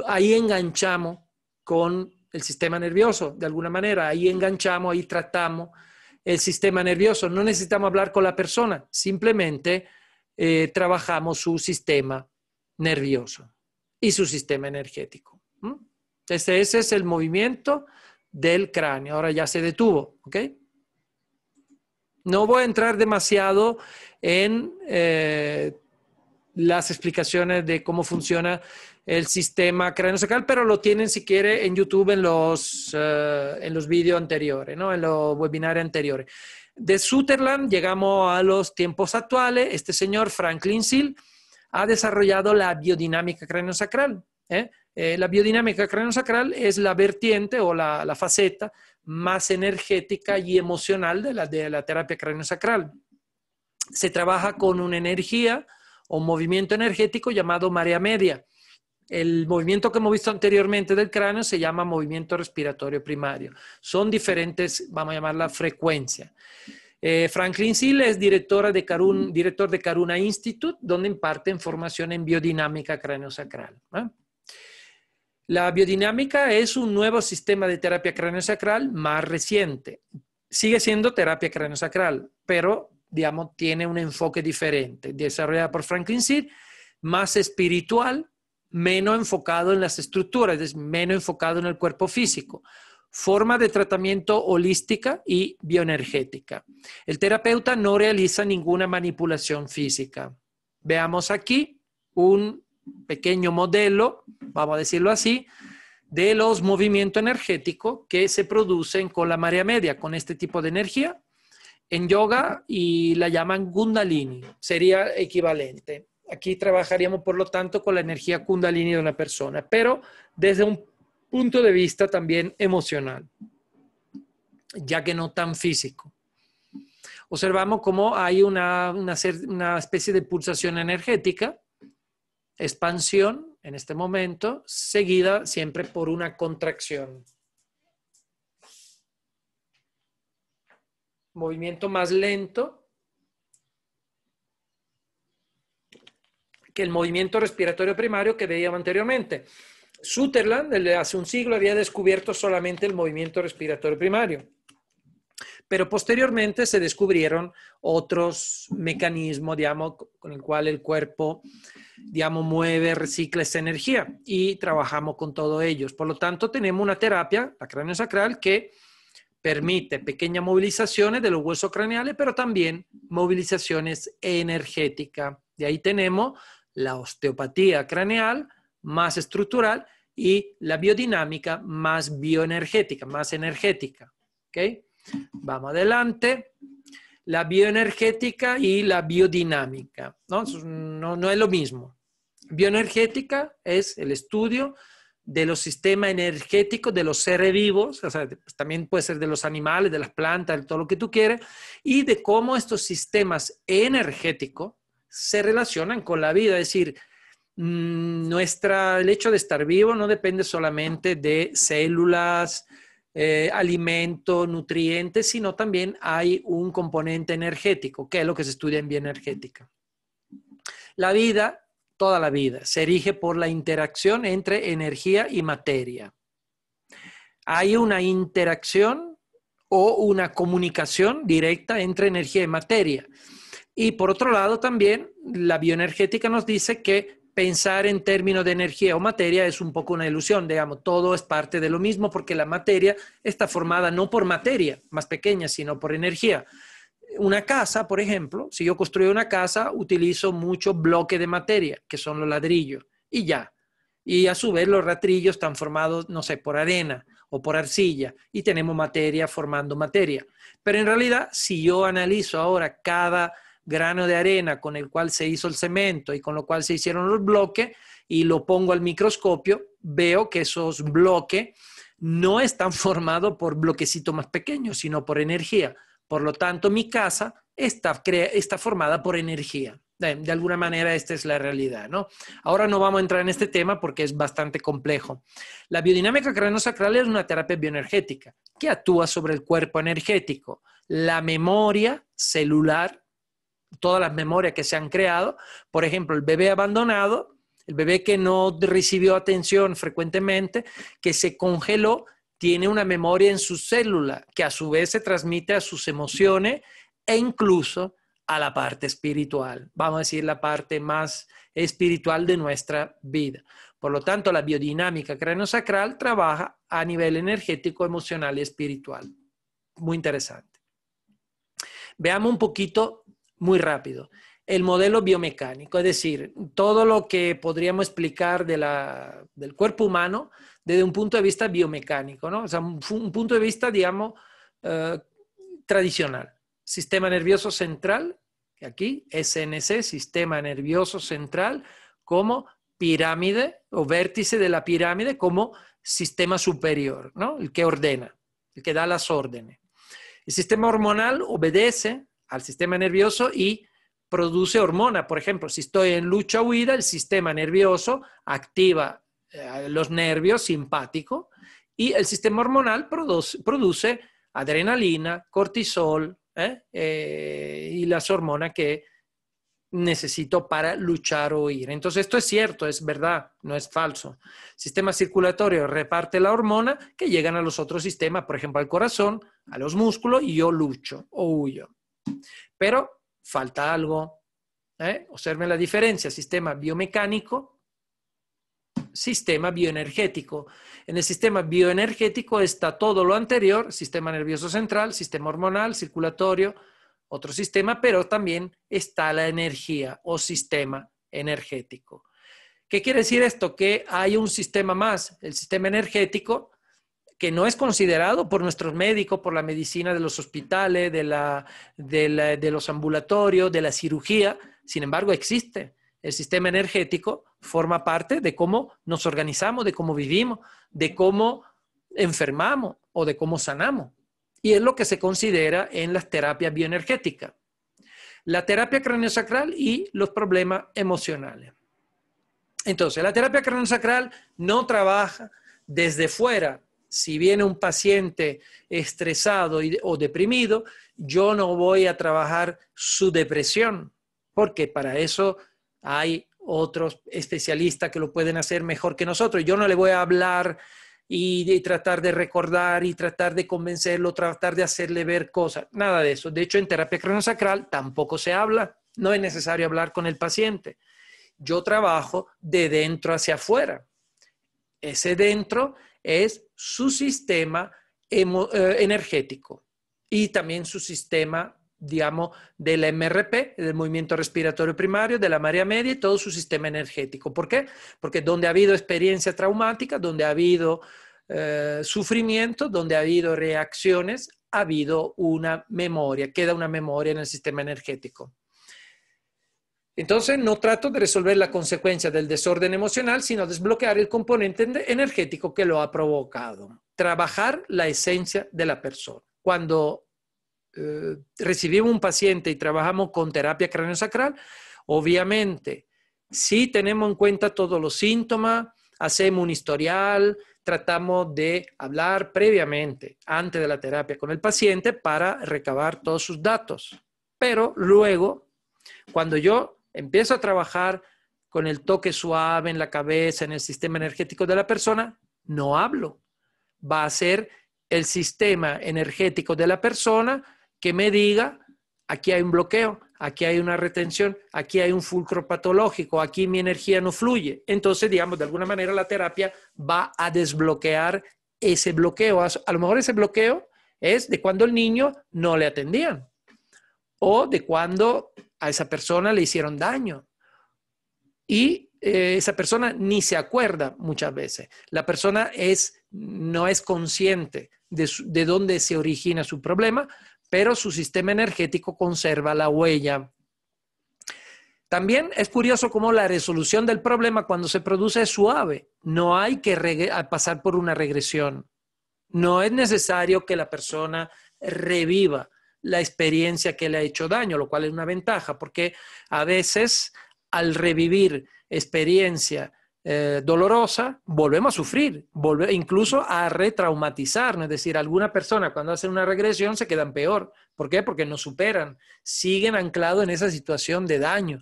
ahí enganchamos con el sistema nervioso, de alguna manera, ahí enganchamos, ahí tratamos el sistema nervioso. No necesitamos hablar con la persona, simplemente eh, trabajamos su sistema nervioso y su sistema energético. ese es el movimiento del cráneo. Ahora ya se detuvo, ¿ok? No voy a entrar demasiado en eh, las explicaciones de cómo funciona el sistema sacral, pero lo tienen si quiere en YouTube en los, eh, vídeos anteriores, ¿no? en los webinarios anteriores. De Sutherland llegamos a los tiempos actuales. Este señor, Franklin Sill, ha desarrollado la biodinámica craneosacral. sacral. ¿eh? la biodinámica sacral es la vertiente o la faceta más energética y emocional de la, de la terapia craniosacral. Se trabaja con una energía o movimiento energético llamado marea media. El movimiento que hemos visto anteriormente del cráneo se llama movimiento respiratorio primario. Son diferentes, vamos a llamarla frecuencia. Eh, Franklin Seal es directora de director de Caruna Institute, donde imparten formación en biodinámica cráneo sacral. La biodinámica es un nuevo sistema de terapia craniosacral más reciente. Sigue siendo terapia craniosacral, pero, digamos, tiene un enfoque diferente, desarrollada por Franklin Seed, más espiritual, menos enfocado en las estructuras, es menos enfocado en el cuerpo físico. Forma de tratamiento holística y bioenergética. El terapeuta no realiza ninguna manipulación física. Veamos aquí un pequeño modelo, vamos a decirlo así, de los movimientos energéticos que se producen con la marea media, con este tipo de energía. En yoga y la llaman Kundalini, sería equivalente. Aquí trabajaríamos, por lo tanto, con la energía Kundalini de una persona, pero desde un punto de vista también emocional, ya que no tan físico. Observamos cómo hay una, una especie de pulsación energética expansión en este momento, seguida siempre por una contracción. Movimiento más lento que el movimiento respiratorio primario que veíamos anteriormente. Sutherland, hace un siglo, había descubierto solamente el movimiento respiratorio primario. Pero posteriormente se descubrieron otros mecanismos, digamos, con el cual el cuerpo, digamos, mueve, recicla esa energía y trabajamos con todos ellos. Por lo tanto, tenemos una terapia, la cráneo sacral, que permite pequeñas movilizaciones de los huesos craneales, pero también movilizaciones energéticas. De ahí tenemos la osteopatía craneal más estructural y la biodinámica más bioenergética, más energética. ¿okay? Vamos adelante. La bioenergética y la biodinámica. No, es lo mismo. Bioenergética es el estudio de los sistemas energéticos de los seres vivos, pues también puede ser de los animales, de las plantas, de todo lo que tú quieras, y de cómo estos sistemas energéticos se relacionan con la vida. Es decir, mm, nuestra, el hecho de estar vivo no depende solamente de células, eh, alimento, nutrientes, sino también hay un componente energético, que es lo que se estudia en bioenergética. La vida, toda la vida, se erige por la interacción entre energía y materia. Hay una interacción o una comunicación directa entre energía y materia. Y por otro lado, también la bioenergética nos dice que pensar en términos de energía o materia es un poco una ilusión, digamos, todo es parte de lo mismo porque la materia está formada no por materia más pequeña, sino por energía. Una casa, por ejemplo, si yo construyo una casa, utilizo mucho bloque de materia, que son los ladrillos, y ya. Y a su vez los ladrillos están formados, no sé, por arena o por arcilla, y tenemos materia formando materia. Pero en realidad, si yo analizo ahora cada grano de arena con el cual se hizo el cemento y con lo cual se hicieron los bloques y lo pongo al microscopio, veo que esos bloques no están formados por bloquecitos más pequeños, sino por energía. Por lo tanto, mi casa está, está formada por energía. De, alguna manera, esta es la realidad, ¿no? Ahora no vamos a entrar en este tema porque es bastante complejo. La biodinámica craniosacral es una terapia bioenergética que actúa sobre el cuerpo energético, la memoria celular todas las memorias que se han creado. Por ejemplo, el bebé abandonado, el bebé que no recibió atención frecuentemente, que se congeló, tiene una memoria en su célula que a su vez se transmite a sus emociones e incluso a la parte espiritual, vamos a decir la parte más espiritual de nuestra vida. Por lo tanto, la biodinámica sacral trabaja a nivel energético, emocional y espiritual. Muy interesante. Veamos un poquito muy rápido. El modelo biomecánico, es decir, todo lo que podríamos explicar del cuerpo humano desde un punto de vista biomecánico, ¿no? O sea, un, punto de vista, digamos, eh, tradicional. Sistema nervioso central, aquí, SNC, sistema nervioso central, como pirámide o vértice de la pirámide, como sistema superior, ¿no? El que ordena, el que da las órdenes. El sistema hormonal obedece al sistema nervioso y produce hormona. Por ejemplo, si estoy en lucha o huida, el sistema nervioso activa eh, los nervios simpático y el sistema hormonal produce, adrenalina, cortisol ¿eh? Eh, y las hormonas que necesito para luchar o huir. Entonces esto es cierto, es verdad, no es falso. Sistema circulatorio reparte la hormona que llegan a los otros sistemas, por ejemplo al corazón, a los músculos y yo lucho o huyo. Pero falta algo. ¿eh? Observen la diferencia, sistema biomecánico, sistema bioenergético. En el sistema bioenergético está todo lo anterior, sistema nervioso central, sistema hormonal, circulatorio, otro sistema, pero también está la energía o sistema energético. ¿Qué quiere decir esto? Que hay un sistema más, el sistema energético, que no es considerado por nuestros médicos, por la medicina de los hospitales, de, la, los ambulatorios, de la cirugía. Sin embargo, existe. El sistema energético forma parte de cómo nos organizamos, de cómo vivimos, de cómo enfermamos o de cómo sanamos. Y es lo que se considera en las terapias bioenergéticas. La terapia craniosacral y los problemas emocionales. Entonces, la terapia craniosacral no trabaja desde fuera si viene un paciente estresado o deprimido, yo no voy a trabajar su depresión, porque para eso hay otros especialistas que lo pueden hacer mejor que nosotros. Yo no le voy a hablar y, tratar de recordar y tratar de convencerlo, tratar de hacerle ver cosas, nada de eso. De hecho, en terapia cronosacral tampoco se habla, no es necesario hablar con el paciente. Yo trabajo de dentro hacia afuera. Ese dentro es su sistema eh, energético y también su sistema, digamos, del MRP, del movimiento respiratorio primario, de la marea media y todo su sistema energético. ¿Por qué? Porque donde ha habido experiencia traumática, donde ha habido eh, sufrimiento, donde ha habido reacciones, ha habido una memoria, queda una memoria en el sistema energético. Entonces, no trato de resolver la consecuencia del desorden emocional, sino desbloquear el componente energético que lo ha provocado. Trabajar la esencia de la persona. Cuando eh, recibimos un paciente y trabajamos con terapia craniosacral, obviamente, si sí tenemos en cuenta todos los síntomas, hacemos un historial, tratamos de hablar previamente, antes de la terapia, con el paciente para recabar todos sus datos. Pero luego, cuando yo Empiezo a trabajar con el toque suave en la cabeza, en el sistema energético de la persona, no hablo. Va a ser el sistema energético de la persona que me diga, aquí hay un bloqueo, aquí hay una retención, aquí hay un fulcro patológico, aquí mi energía no fluye. Entonces, digamos, de alguna manera la terapia va a desbloquear ese bloqueo. A lo mejor ese bloqueo es de cuando el niño no le atendían o de cuando a esa persona le hicieron daño. Y eh, esa persona ni se acuerda muchas veces. La persona es, no es consciente de, de dónde se origina su problema, pero su sistema energético conserva la huella. También es curioso cómo la resolución del problema cuando se produce es suave. No hay que pasar por una regresión. No es necesario que la persona reviva la experiencia que le ha hecho daño, lo cual es una ventaja, porque a veces al revivir experiencia eh, dolorosa, volvemos a sufrir, incluso a retraumatizarnos. Es decir, alguna persona cuando hace una regresión se quedan peor. ¿Por qué? Porque no superan, siguen anclados en esa situación de daño.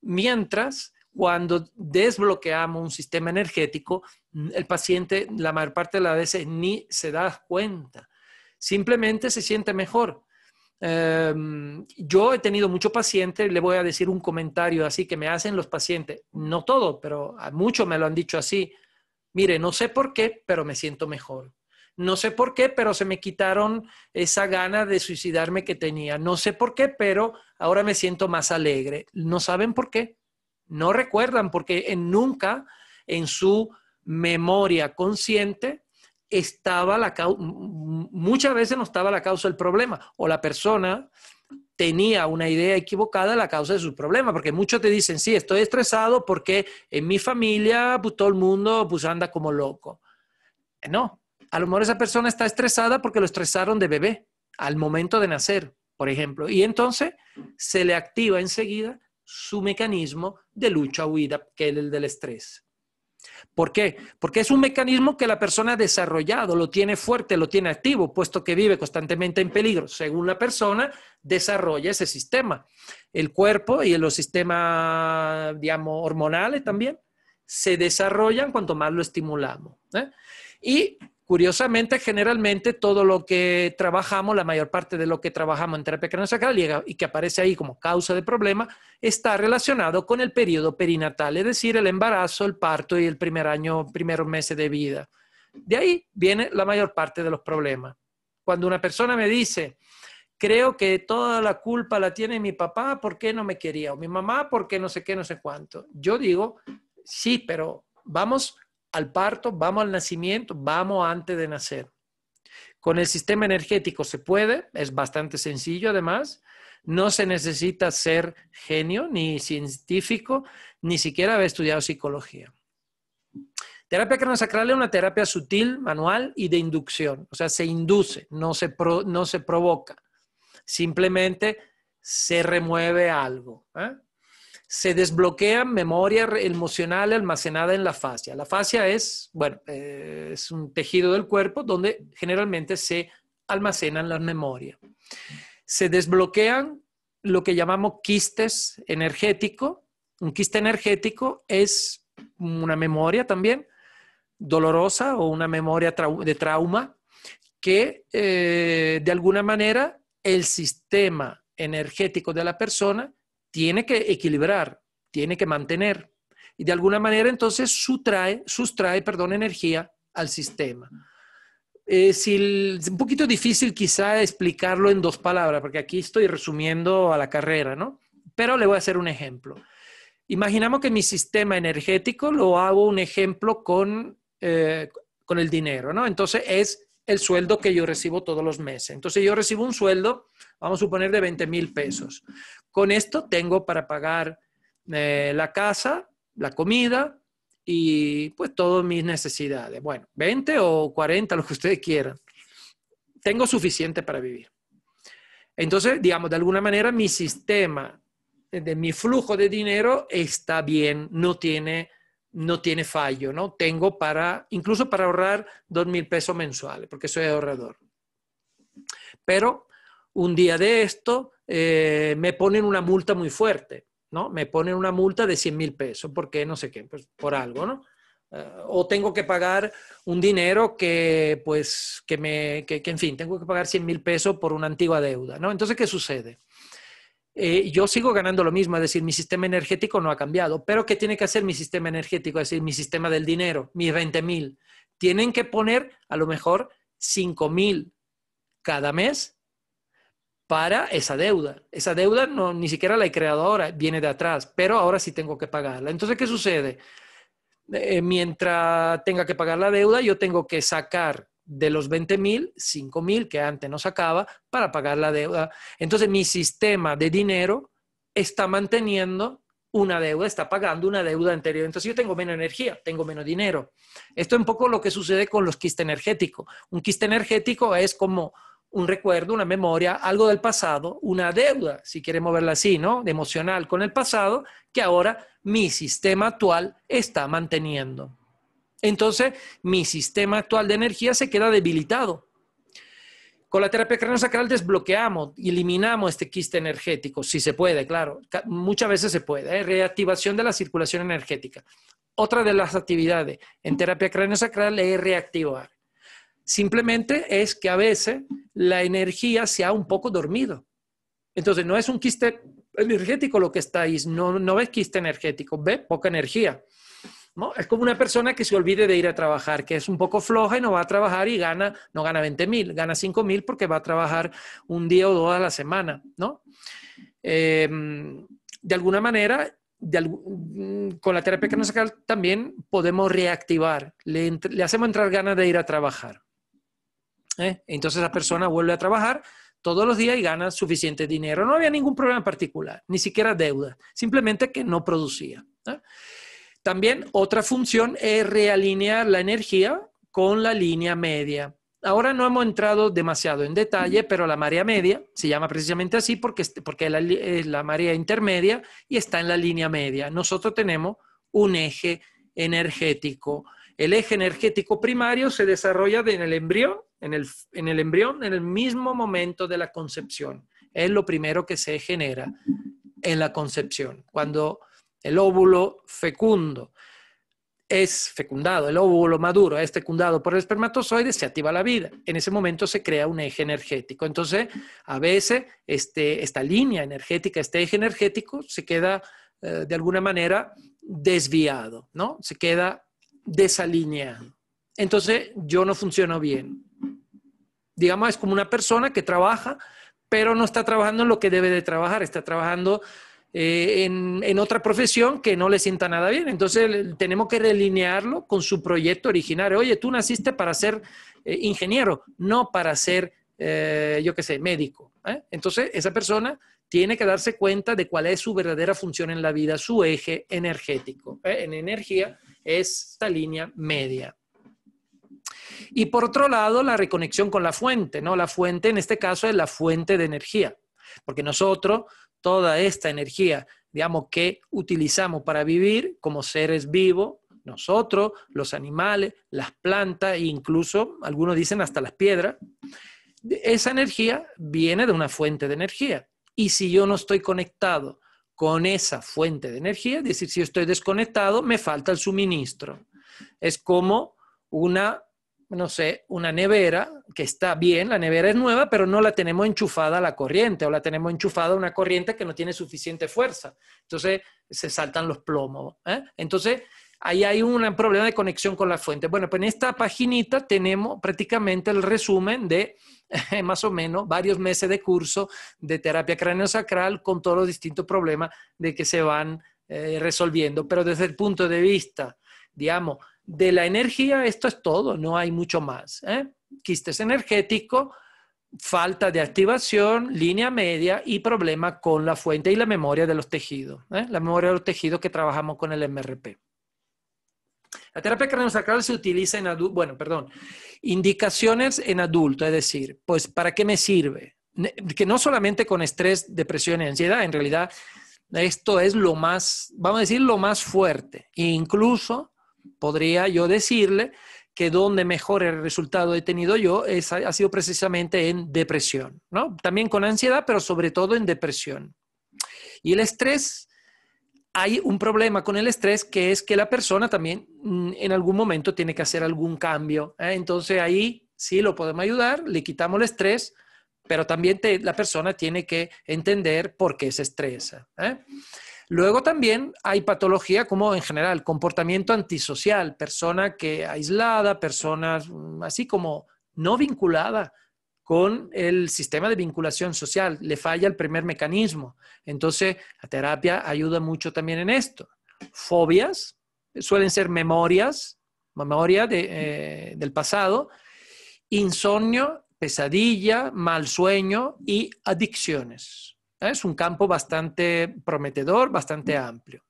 Mientras, cuando desbloqueamos un sistema energético, el paciente la mayor parte de las veces ni se da cuenta. Simplemente se siente mejor Em, yo he tenido mucho paciente, le voy a decir un comentario así que me hacen los pacientes, no todo, pero a muchos me lo han dicho así. Mire, no sé por qué, pero me siento mejor. No sé por qué, pero se me quitaron esa gana de suicidarme que tenía. No sé por qué, pero ahora me siento más alegre. No saben por qué. No recuerdan porque en nunca en su memoria consciente estaba la muchas veces no estaba la causa del problema o la persona tenía una idea equivocada de la causa de su problema, porque muchos te dicen, sí, estoy estresado porque en mi familia pues, todo el mundo pues, anda como loco. No, a lo mejor esa persona está estresada porque lo estresaron de bebé al momento de nacer, por ejemplo, y entonces se le activa enseguida su mecanismo de lucha-huida, que es el del estrés. ¿Por qué? Porque es un mecanismo que la persona ha desarrollado, lo tiene fuerte, lo tiene activo, puesto que vive constantemente en peligro. Según la persona, desarrolla ese sistema. El cuerpo y los sistemas, digamos, hormonales también se desarrollan cuanto más lo estimulamos. ¿eh? Y Curiosamente, generalmente todo lo que trabajamos, la mayor parte de lo que trabajamos en terapia craneosacral y que aparece ahí como causa de problema, está relacionado con el periodo perinatal, es decir, el embarazo, el parto y el primer año, primeros meses de vida. De ahí viene la mayor parte de los problemas. Cuando una persona me dice, creo que toda la culpa la tiene mi papá porque no me quería, o mi mamá porque no sé qué, no sé cuánto, yo digo, sí, pero vamos al parto, vamos al nacimiento, vamos antes de nacer. Con el sistema energético se puede, es bastante sencillo además. No se necesita ser genio, ni científico, ni siquiera haber estudiado psicología. Terapia craneosacral es una terapia sutil, manual y de inducción. O sea, se induce, no se, no se provoca. Simplemente se remueve algo. ¿eh? se desbloquea memoria emocional almacenada en la fascia. La fascia es, bueno, eh, es un tejido del cuerpo donde generalmente se almacenan las memorias. Se desbloquean lo que llamamos quistes energéticos. Un quiste energético es una memoria también dolorosa o una memoria de trauma que eh, de alguna manera el sistema energético de la persona tiene que equilibrar, tiene que mantener. Y de alguna manera entonces sustrae, sustrae perdón, energía al sistema. Eh, es, un poquito difícil quizá explicarlo en dos palabras, porque aquí estoy resumiendo a la carrera, ¿no? Pero le voy a hacer un ejemplo. Imaginamos que mi sistema energético lo hago un ejemplo con, eh, con el dinero, ¿no? Entonces es el sueldo que yo recibo todos los meses. Entonces yo recibo un sueldo, vamos a suponer, de 20 mil pesos con esto tengo para pagar eh, la casa, la comida y pues todas mis necesidades. Bueno, 20 o 40, lo que ustedes quieran. Tengo suficiente para vivir. Entonces, digamos, de alguna manera mi sistema, de mi flujo de dinero está bien, no tiene, no tiene fallo, ¿no? Tengo para, incluso para ahorrar dos mil pesos mensuales, porque soy ahorrador. Pero un día de esto eh, me ponen una multa muy fuerte, ¿no? Me ponen una multa de 100 mil pesos, porque no sé qué, pues por algo, ¿no? Eh, o tengo que pagar un dinero que, pues, que me, que, en fin, tengo que pagar 100 mil pesos por una antigua deuda, ¿no? Entonces, ¿qué sucede? Eh, yo sigo ganando lo mismo, es decir, mi sistema energético no ha cambiado, pero ¿qué tiene que hacer mi sistema energético? Es decir, mi sistema del dinero, mis 20 mil. Tienen que poner a lo mejor 5 mil cada mes para esa deuda. Esa deuda no, ni siquiera la he creado ahora, viene de atrás, pero ahora sí tengo que pagarla. Entonces, ¿qué sucede? Eh, mientras tenga que pagar la deuda, yo tengo que sacar de los 20 mil, 5 mil que antes no sacaba para pagar la deuda. Entonces, mi sistema de dinero está manteniendo una deuda, está pagando una deuda anterior. Entonces yo tengo menos energía, tengo menos dinero. Esto es un poco lo que sucede con los quistes energéticos. Un quiste energético es como un recuerdo, una memoria, algo del pasado, una deuda, si queremos verla así, ¿no? De emocional con el pasado, que ahora mi sistema actual está manteniendo. Entonces, mi sistema actual de energía se queda debilitado. Con la terapia sacral desbloqueamos, eliminamos este quiste energético, si se puede, claro. Muchas veces se puede. ¿eh? Reactivación de la circulación energética. Otra de las actividades en terapia sacral es reactivar. Simplemente es que a veces la energía se ha un poco dormido. Entonces, no es un quiste energético lo que estáis, no, no ves quiste energético, ve poca energía. Es como una persona que se olvide de ir a trabajar, que es un poco floja y no va a trabajar y gana, no gana 20 mil, gana 5 mil porque va a trabajar un día o dos a la semana, ¿no? Em, de alguna manera, con la terapia que nos saca también podemos reactivar, le hacemos entrar ganas de ir a trabajar. ¿Eh? Entonces la persona vuelve a trabajar todos los días y gana suficiente dinero. No había ningún problema en particular, ni siquiera deuda, simplemente que no producía. También otra función es realinear la energía con la línea media. Ahora no hemos entrado demasiado en detalle, pero la marea media se llama precisamente así porque, porque es la marea intermedia y está en la línea media. Nosotros tenemos un eje energético el eje energético primario se desarrolla en el embrión, en el, en el embrión, en el mismo momento de la concepción. Es lo primero que se genera en la concepción. Cuando el óvulo fecundo es fecundado, el óvulo maduro es fecundado por el espermatozoide, se activa la vida. En ese momento se crea un eje energético. Entonces, a veces este, esta línea energética, este eje energético, se queda eh, de alguna manera desviado, ¿no? Se queda de Entonces yo no funciono bien. Digamos, es como una persona que trabaja, pero no está trabajando en lo que debe de trabajar, está trabajando eh, en, otra profesión que no le sienta nada bien. Entonces tenemos que delinearlo con su proyecto originario. Oye, tú naciste para ser eh, ingeniero, no para ser, eh, yo qué sé, médico. Entonces esa persona tiene que darse cuenta de cuál es su verdadera función en la vida, su eje energético, en energía esta línea media. Y por otro lado, la reconexión con la fuente, ¿no? La fuente en este caso es la fuente de energía, porque nosotros, toda esta energía, digamos, que utilizamos para vivir como seres vivos, nosotros, los animales, las plantas, e incluso algunos dicen hasta las piedras, esa energía viene de una fuente de energía. Y si yo no estoy conectado con esa fuente de energía, es decir, si estoy desconectado, me falta el suministro. Es como una, no sé, una nevera que está bien, la nevera es nueva, pero no la tenemos enchufada a la corriente o la tenemos enchufada a una corriente que no tiene suficiente fuerza. Entonces se saltan los plomos. ¿eh? Entonces, ahí hay un problema de conexión con la fuente. Bueno, pues en esta paginita tenemos prácticamente el resumen de eh, más o menos varios meses de curso de terapia sacral con todos los distintos problemas de que se van eh, resolviendo. Pero desde el punto de vista, digamos, de la energía, esto es todo, no hay mucho más. ¿eh? Quistes energético, falta de activación, línea media y problema con la fuente y la memoria de los tejidos, la memoria de los tejidos que trabajamos con el MRP. La terapia craneosacral se utiliza en adulto, bueno, perdón, indicaciones en adulto, es decir, pues, ¿para qué me sirve? Que no solamente con estrés, depresión y ansiedad, en realidad esto es lo más, vamos a decir, lo más fuerte. incluso podría yo decirle que donde mejor el resultado he tenido yo es, ha sido precisamente en depresión, ¿no? También con ansiedad, pero sobre todo en depresión. Y el estrés hay un problema con el estrés que es que la persona también mm, en algún momento tiene que hacer algún cambio. ¿eh? Entonces ahí sí lo podemos ayudar, le quitamos el estrés, pero también la persona tiene que entender por qué se estresa. ¿eh? Luego también hay patología como en general, comportamiento antisocial, persona que aislada, persona mm, así como no vinculada con el sistema de vinculación social, le falla el primer mecanismo. Entonces, la terapia ayuda mucho también en esto. Fobias suelen ser memorias, memoria eh, del pasado, insomnio, pesadilla, mal sueño y adicciones. Es un campo bastante prometedor, bastante amplio.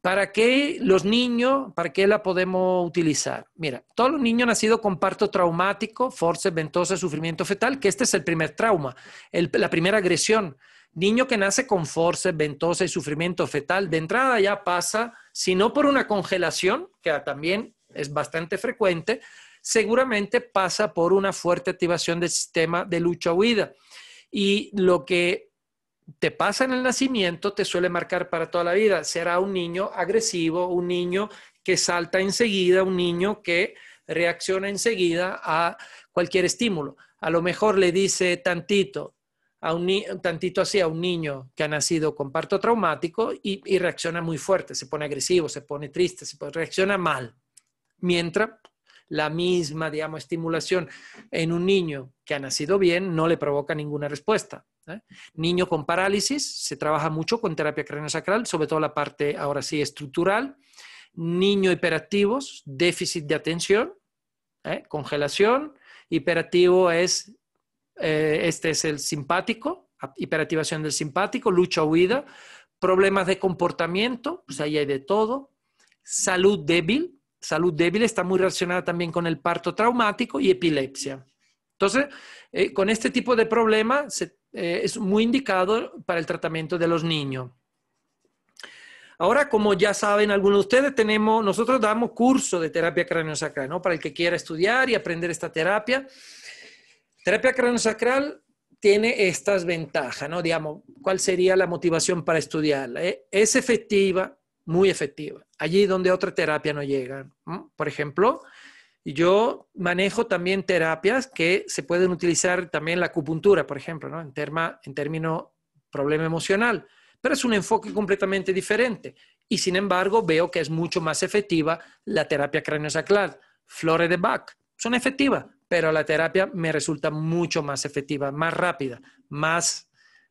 ¿Para qué los niños, para qué la podemos utilizar? Mira, todos los niños nacidos con parto traumático, force, ventosa, sufrimiento fetal, que este es el primer trauma, la primera agresión. Niño que nace con force, ventosa y sufrimiento fetal, de entrada ya pasa, si no por una congelación, que también es bastante frecuente, seguramente pasa por una fuerte activación del sistema de lucha-huida. Y lo que te pasa en el nacimiento te suele marcar para toda la vida. Será un niño agresivo, un niño que salta enseguida, un niño que reacciona enseguida a cualquier estímulo. A lo mejor le dice tantito, tantito así a un niño que ha nacido con parto traumático y, reacciona muy fuerte, se pone agresivo, se pone triste, se reacciona mal. Mientras la misma, digamos, estimulación en un niño que ha nacido bien no le provoca ninguna respuesta. ¿eh? Niño con parálisis, se trabaja mucho con terapia sacral sobre todo la parte ahora sí estructural. Niño hiperactivos, déficit de atención, ¿eh? congelación. Hiperactivo es, eh, este es el simpático, hiperactivación del simpático, lucha-huida. Problemas de comportamiento, pues ahí hay de todo. Salud débil, salud débil está muy relacionada también con el parto traumático y epilepsia. Entonces, con este tipo de problemas se eh, es muy indicado para el tratamiento de los niños. Ahora, como ya saben algunos de ustedes, tenemos, nosotros damos curso de terapia craniosacral, ¿no? Para el que quiera estudiar y aprender esta terapia. Terapia craniosacral tiene estas ventajas, ¿no? Digamos, ¿cuál sería la motivación para estudiarla? Eh, es efectiva, muy efectiva, allí donde otra terapia no llega. Por ejemplo, y yo manejo también terapias que se pueden utilizar también la acupuntura, por ejemplo, ¿no? en, terma, en término problema emocional, pero es un enfoque completamente diferente. Y sin embargo, veo que es mucho más efectiva la terapia craniosacral, flores de Bach, son efectivas, pero la terapia me resulta mucho más efectiva, más rápida, más,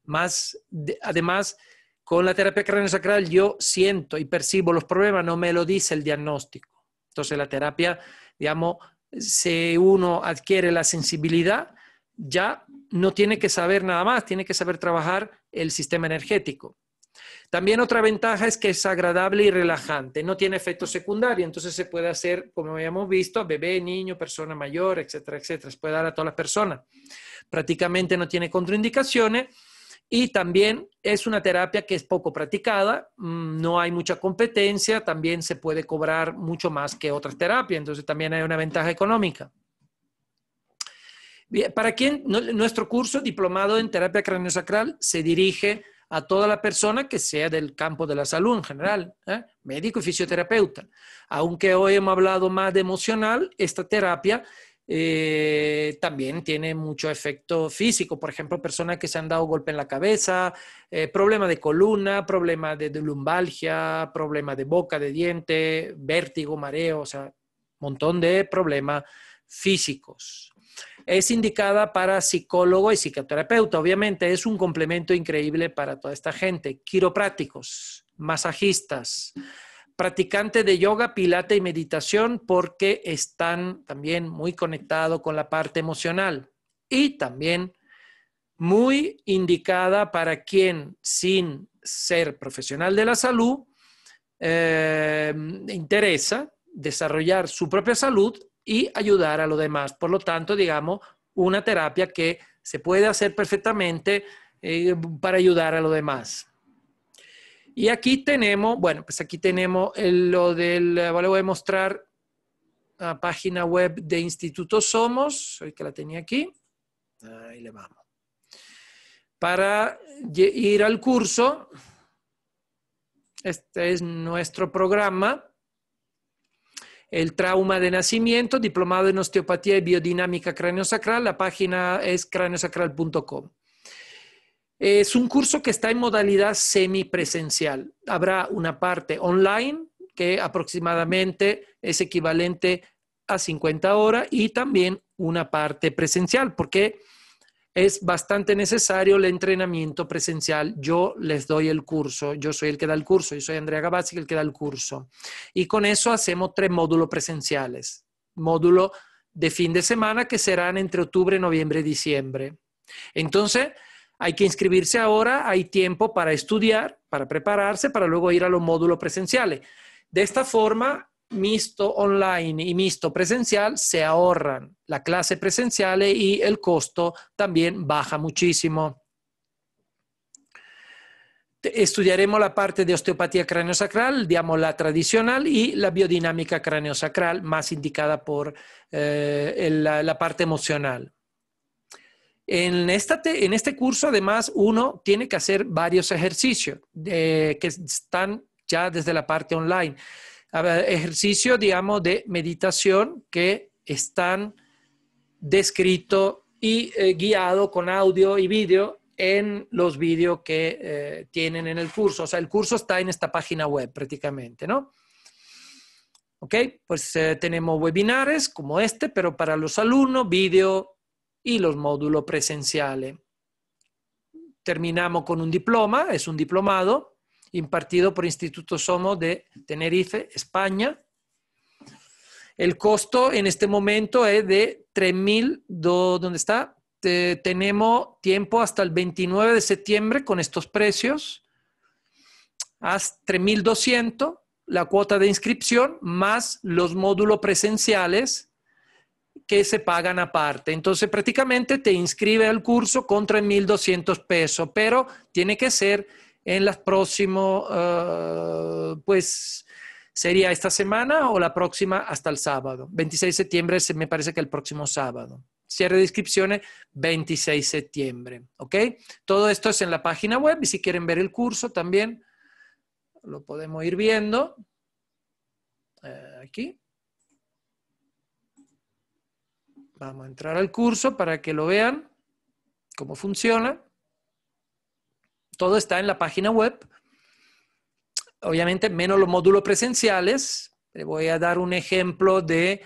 más, además, con la terapia craniosacral yo siento y percibo los problemas, no me lo dice el diagnóstico. Entonces la terapia digamos, si uno adquiere la sensibilidad, ya no tiene que saber nada más, tiene que saber trabajar el sistema energético. También otra ventaja es que es agradable y relajante, no tiene efecto secundario, entonces se puede hacer, como habíamos visto, a bebé, niño, persona mayor, etcétera, etcétera, se puede dar a todas las personas. Prácticamente no tiene contraindicaciones y también es una terapia que es poco practicada, mm, no hay mucha competencia, también se puede cobrar mucho más que otras terapias, entonces también hay una ventaja económica. Para quien nuestro curso diplomado en terapia craniosacral se dirige a toda la persona que sea del campo de la salud en general, ¿eh? médico y fisioterapeuta. Aunque hoy hemos hablado más de emocional, esta terapia eh, también tiene mucho efecto físico, por ejemplo, personas que se han dado golpe en la cabeza, eh, problema de columna, problema de, lumbalgia, problema de boca, de diente, vértigo, mareo, o sea, montón de problemas físicos. Es indicada para psicólogo y psicoterapeuta, obviamente es un complemento increíble para toda esta gente, quiroprácticos, masajistas practicante de yoga, pilate y meditación porque están también muy conectados con la parte emocional y también muy indicada para quien sin ser profesional de la salud eh, interesa desarrollar su propia salud y ayudar a los demás. Por lo tanto, digamos, una terapia que se puede hacer perfectamente eh, para ayudar a los demás. Y aquí tenemos, bueno, pues aquí tenemos lo del, eh, le voy a mostrar la página web de Instituto Somos, hoy que la tenía aquí, ahí le vamos. Para ir al curso, este es nuestro programa, el trauma de nacimiento, diplomado en osteopatía y biodinámica sacral. la página es craneosacral.com. Es un curso que está en modalidad semipresencial. Habrá una parte online que aproximadamente es equivalente a 50 horas y también una parte presencial, porque es bastante necesario el entrenamiento presencial. Yo les doy el curso, yo soy el que da el curso, yo soy Andrea Gabazzi, el que da el curso. Y con eso hacemos tres módulos presenciales. Módulo de fin de semana que serán entre octubre, noviembre y diciembre. Entonces, hay que inscribirse ahora, hay tiempo para estudiar, para prepararse, para luego ir a los módulos presenciales. De esta forma, mixto online y mixto presencial se ahorran la clase presencial y el costo también baja muchísimo. Estudiaremos la parte de osteopatía craneosacral, digamos la tradicional, y la biodinámica craneosacral, más indicada por eh, la parte emocional. En, este curso, además, uno tiene que hacer varios ejercicios eh, que están ya desde la parte online. ejercicios digamos, de meditación que están descrito y eh, guiado con audio y vídeo en los vídeos que eh, tienen en el curso. O sea, el curso está en esta página web prácticamente, ¿no? Ok, pues tenemos webinares como este, pero para los alumnos, vídeo, y los módulos presenciales. Terminamos con un diploma, es un diplomado impartido por Instituto Somo de Tenerife, España. El costo en este momento es de 3.200. ¿dónde está? tenemos tiempo hasta el 29 de septiembre con estos precios. Haz 3.200 la cuota de inscripción más los módulos presenciales se pagan aparte. Entonces, prácticamente te inscribe al curso con 3.200 pesos, pero tiene que ser en las próxima eh, pues sería esta semana o la próxima hasta el sábado. 26 de septiembre me parece que el próximo sábado. Cierre de inscripciones 26 de septiembre. ¿Ok? Todo esto es en la página web y si quieren ver el curso también lo podemos ir viendo. Eh, aquí. Vamos a entrar al curso para que lo vean, cómo funciona. Todo está en la página web. Obviamente, menos los módulos presenciales. Le voy a dar un ejemplo de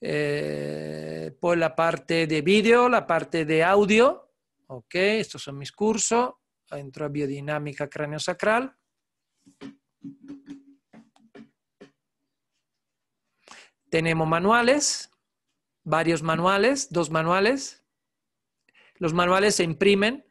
eh, pues, la parte de vídeo, la parte de audio. Ok, estos son mis cursos. Entro a biodinámica cráneo-sacral. Tenemos manuales, varios manuales, dos manuales. Los manuales se imprimen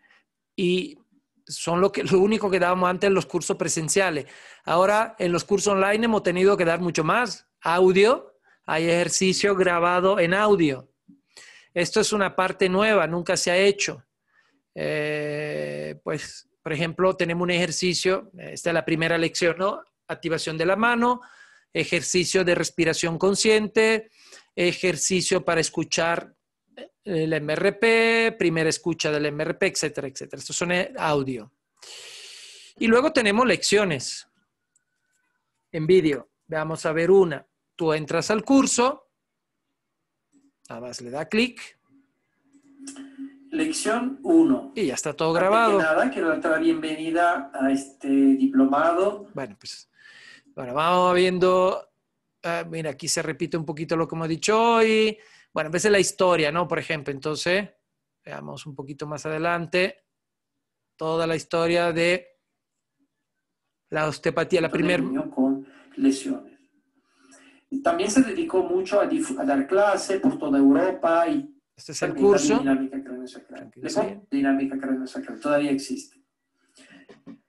y son lo, único que dábamos antes en los cursos presenciales. Ahora en los cursos online hemos tenido que dar mucho más. Audio, hay ejercicio grabado en audio. Esto es una parte nueva, nunca se ha hecho. Eh, pues, por ejemplo, tenemos un ejercicio, esta es la primera lección, ¿no? Activación de la mano, ejercicio de respiración consciente, ejercicio para escuchar eh, el MRP, primera escucha del MRP, etcétera, etcétera. esto son eh, audio. Y luego tenemos lecciones en vídeo. Vamos a ver una. Tú entras al curso, nada más le da clic. Lección 1. Y ya está todo grabado. Que nada, quiero dar la bienvenida a este diplomado. Bueno, pues bueno vamos viendo Ah, mira, aquí se repite un poquito lo que hemos dicho hoy. Bueno, a veces la historia, ¿no? Por ejemplo, entonces, veamos un poquito más adelante toda la historia de la osteopatía, la primera... Con lesiones. También se dedicó mucho a, dar clase por toda Europa y... Este es el curso. Dinámica Dinámica Todavía existe.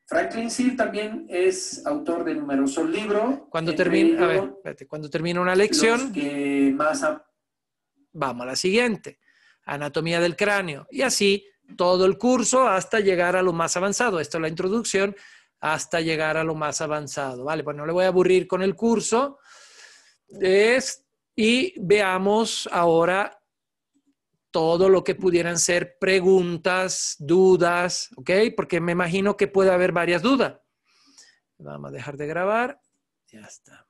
Franklin Seal también es autor de numerosos libros. Cuando termina, cuando una lección, vamos a la siguiente, anatomía del cráneo. Y así todo el curso hasta llegar a lo más avanzado. Esto es la introducción hasta llegar a lo más avanzado. Vale, pues no le voy a aburrir con el curso. y veamos ahora todo lo que pudieran ser preguntas, dudas, ¿ok? Porque me imagino que puede haber varias dudas. Vamos a dejar de grabar. Ya está.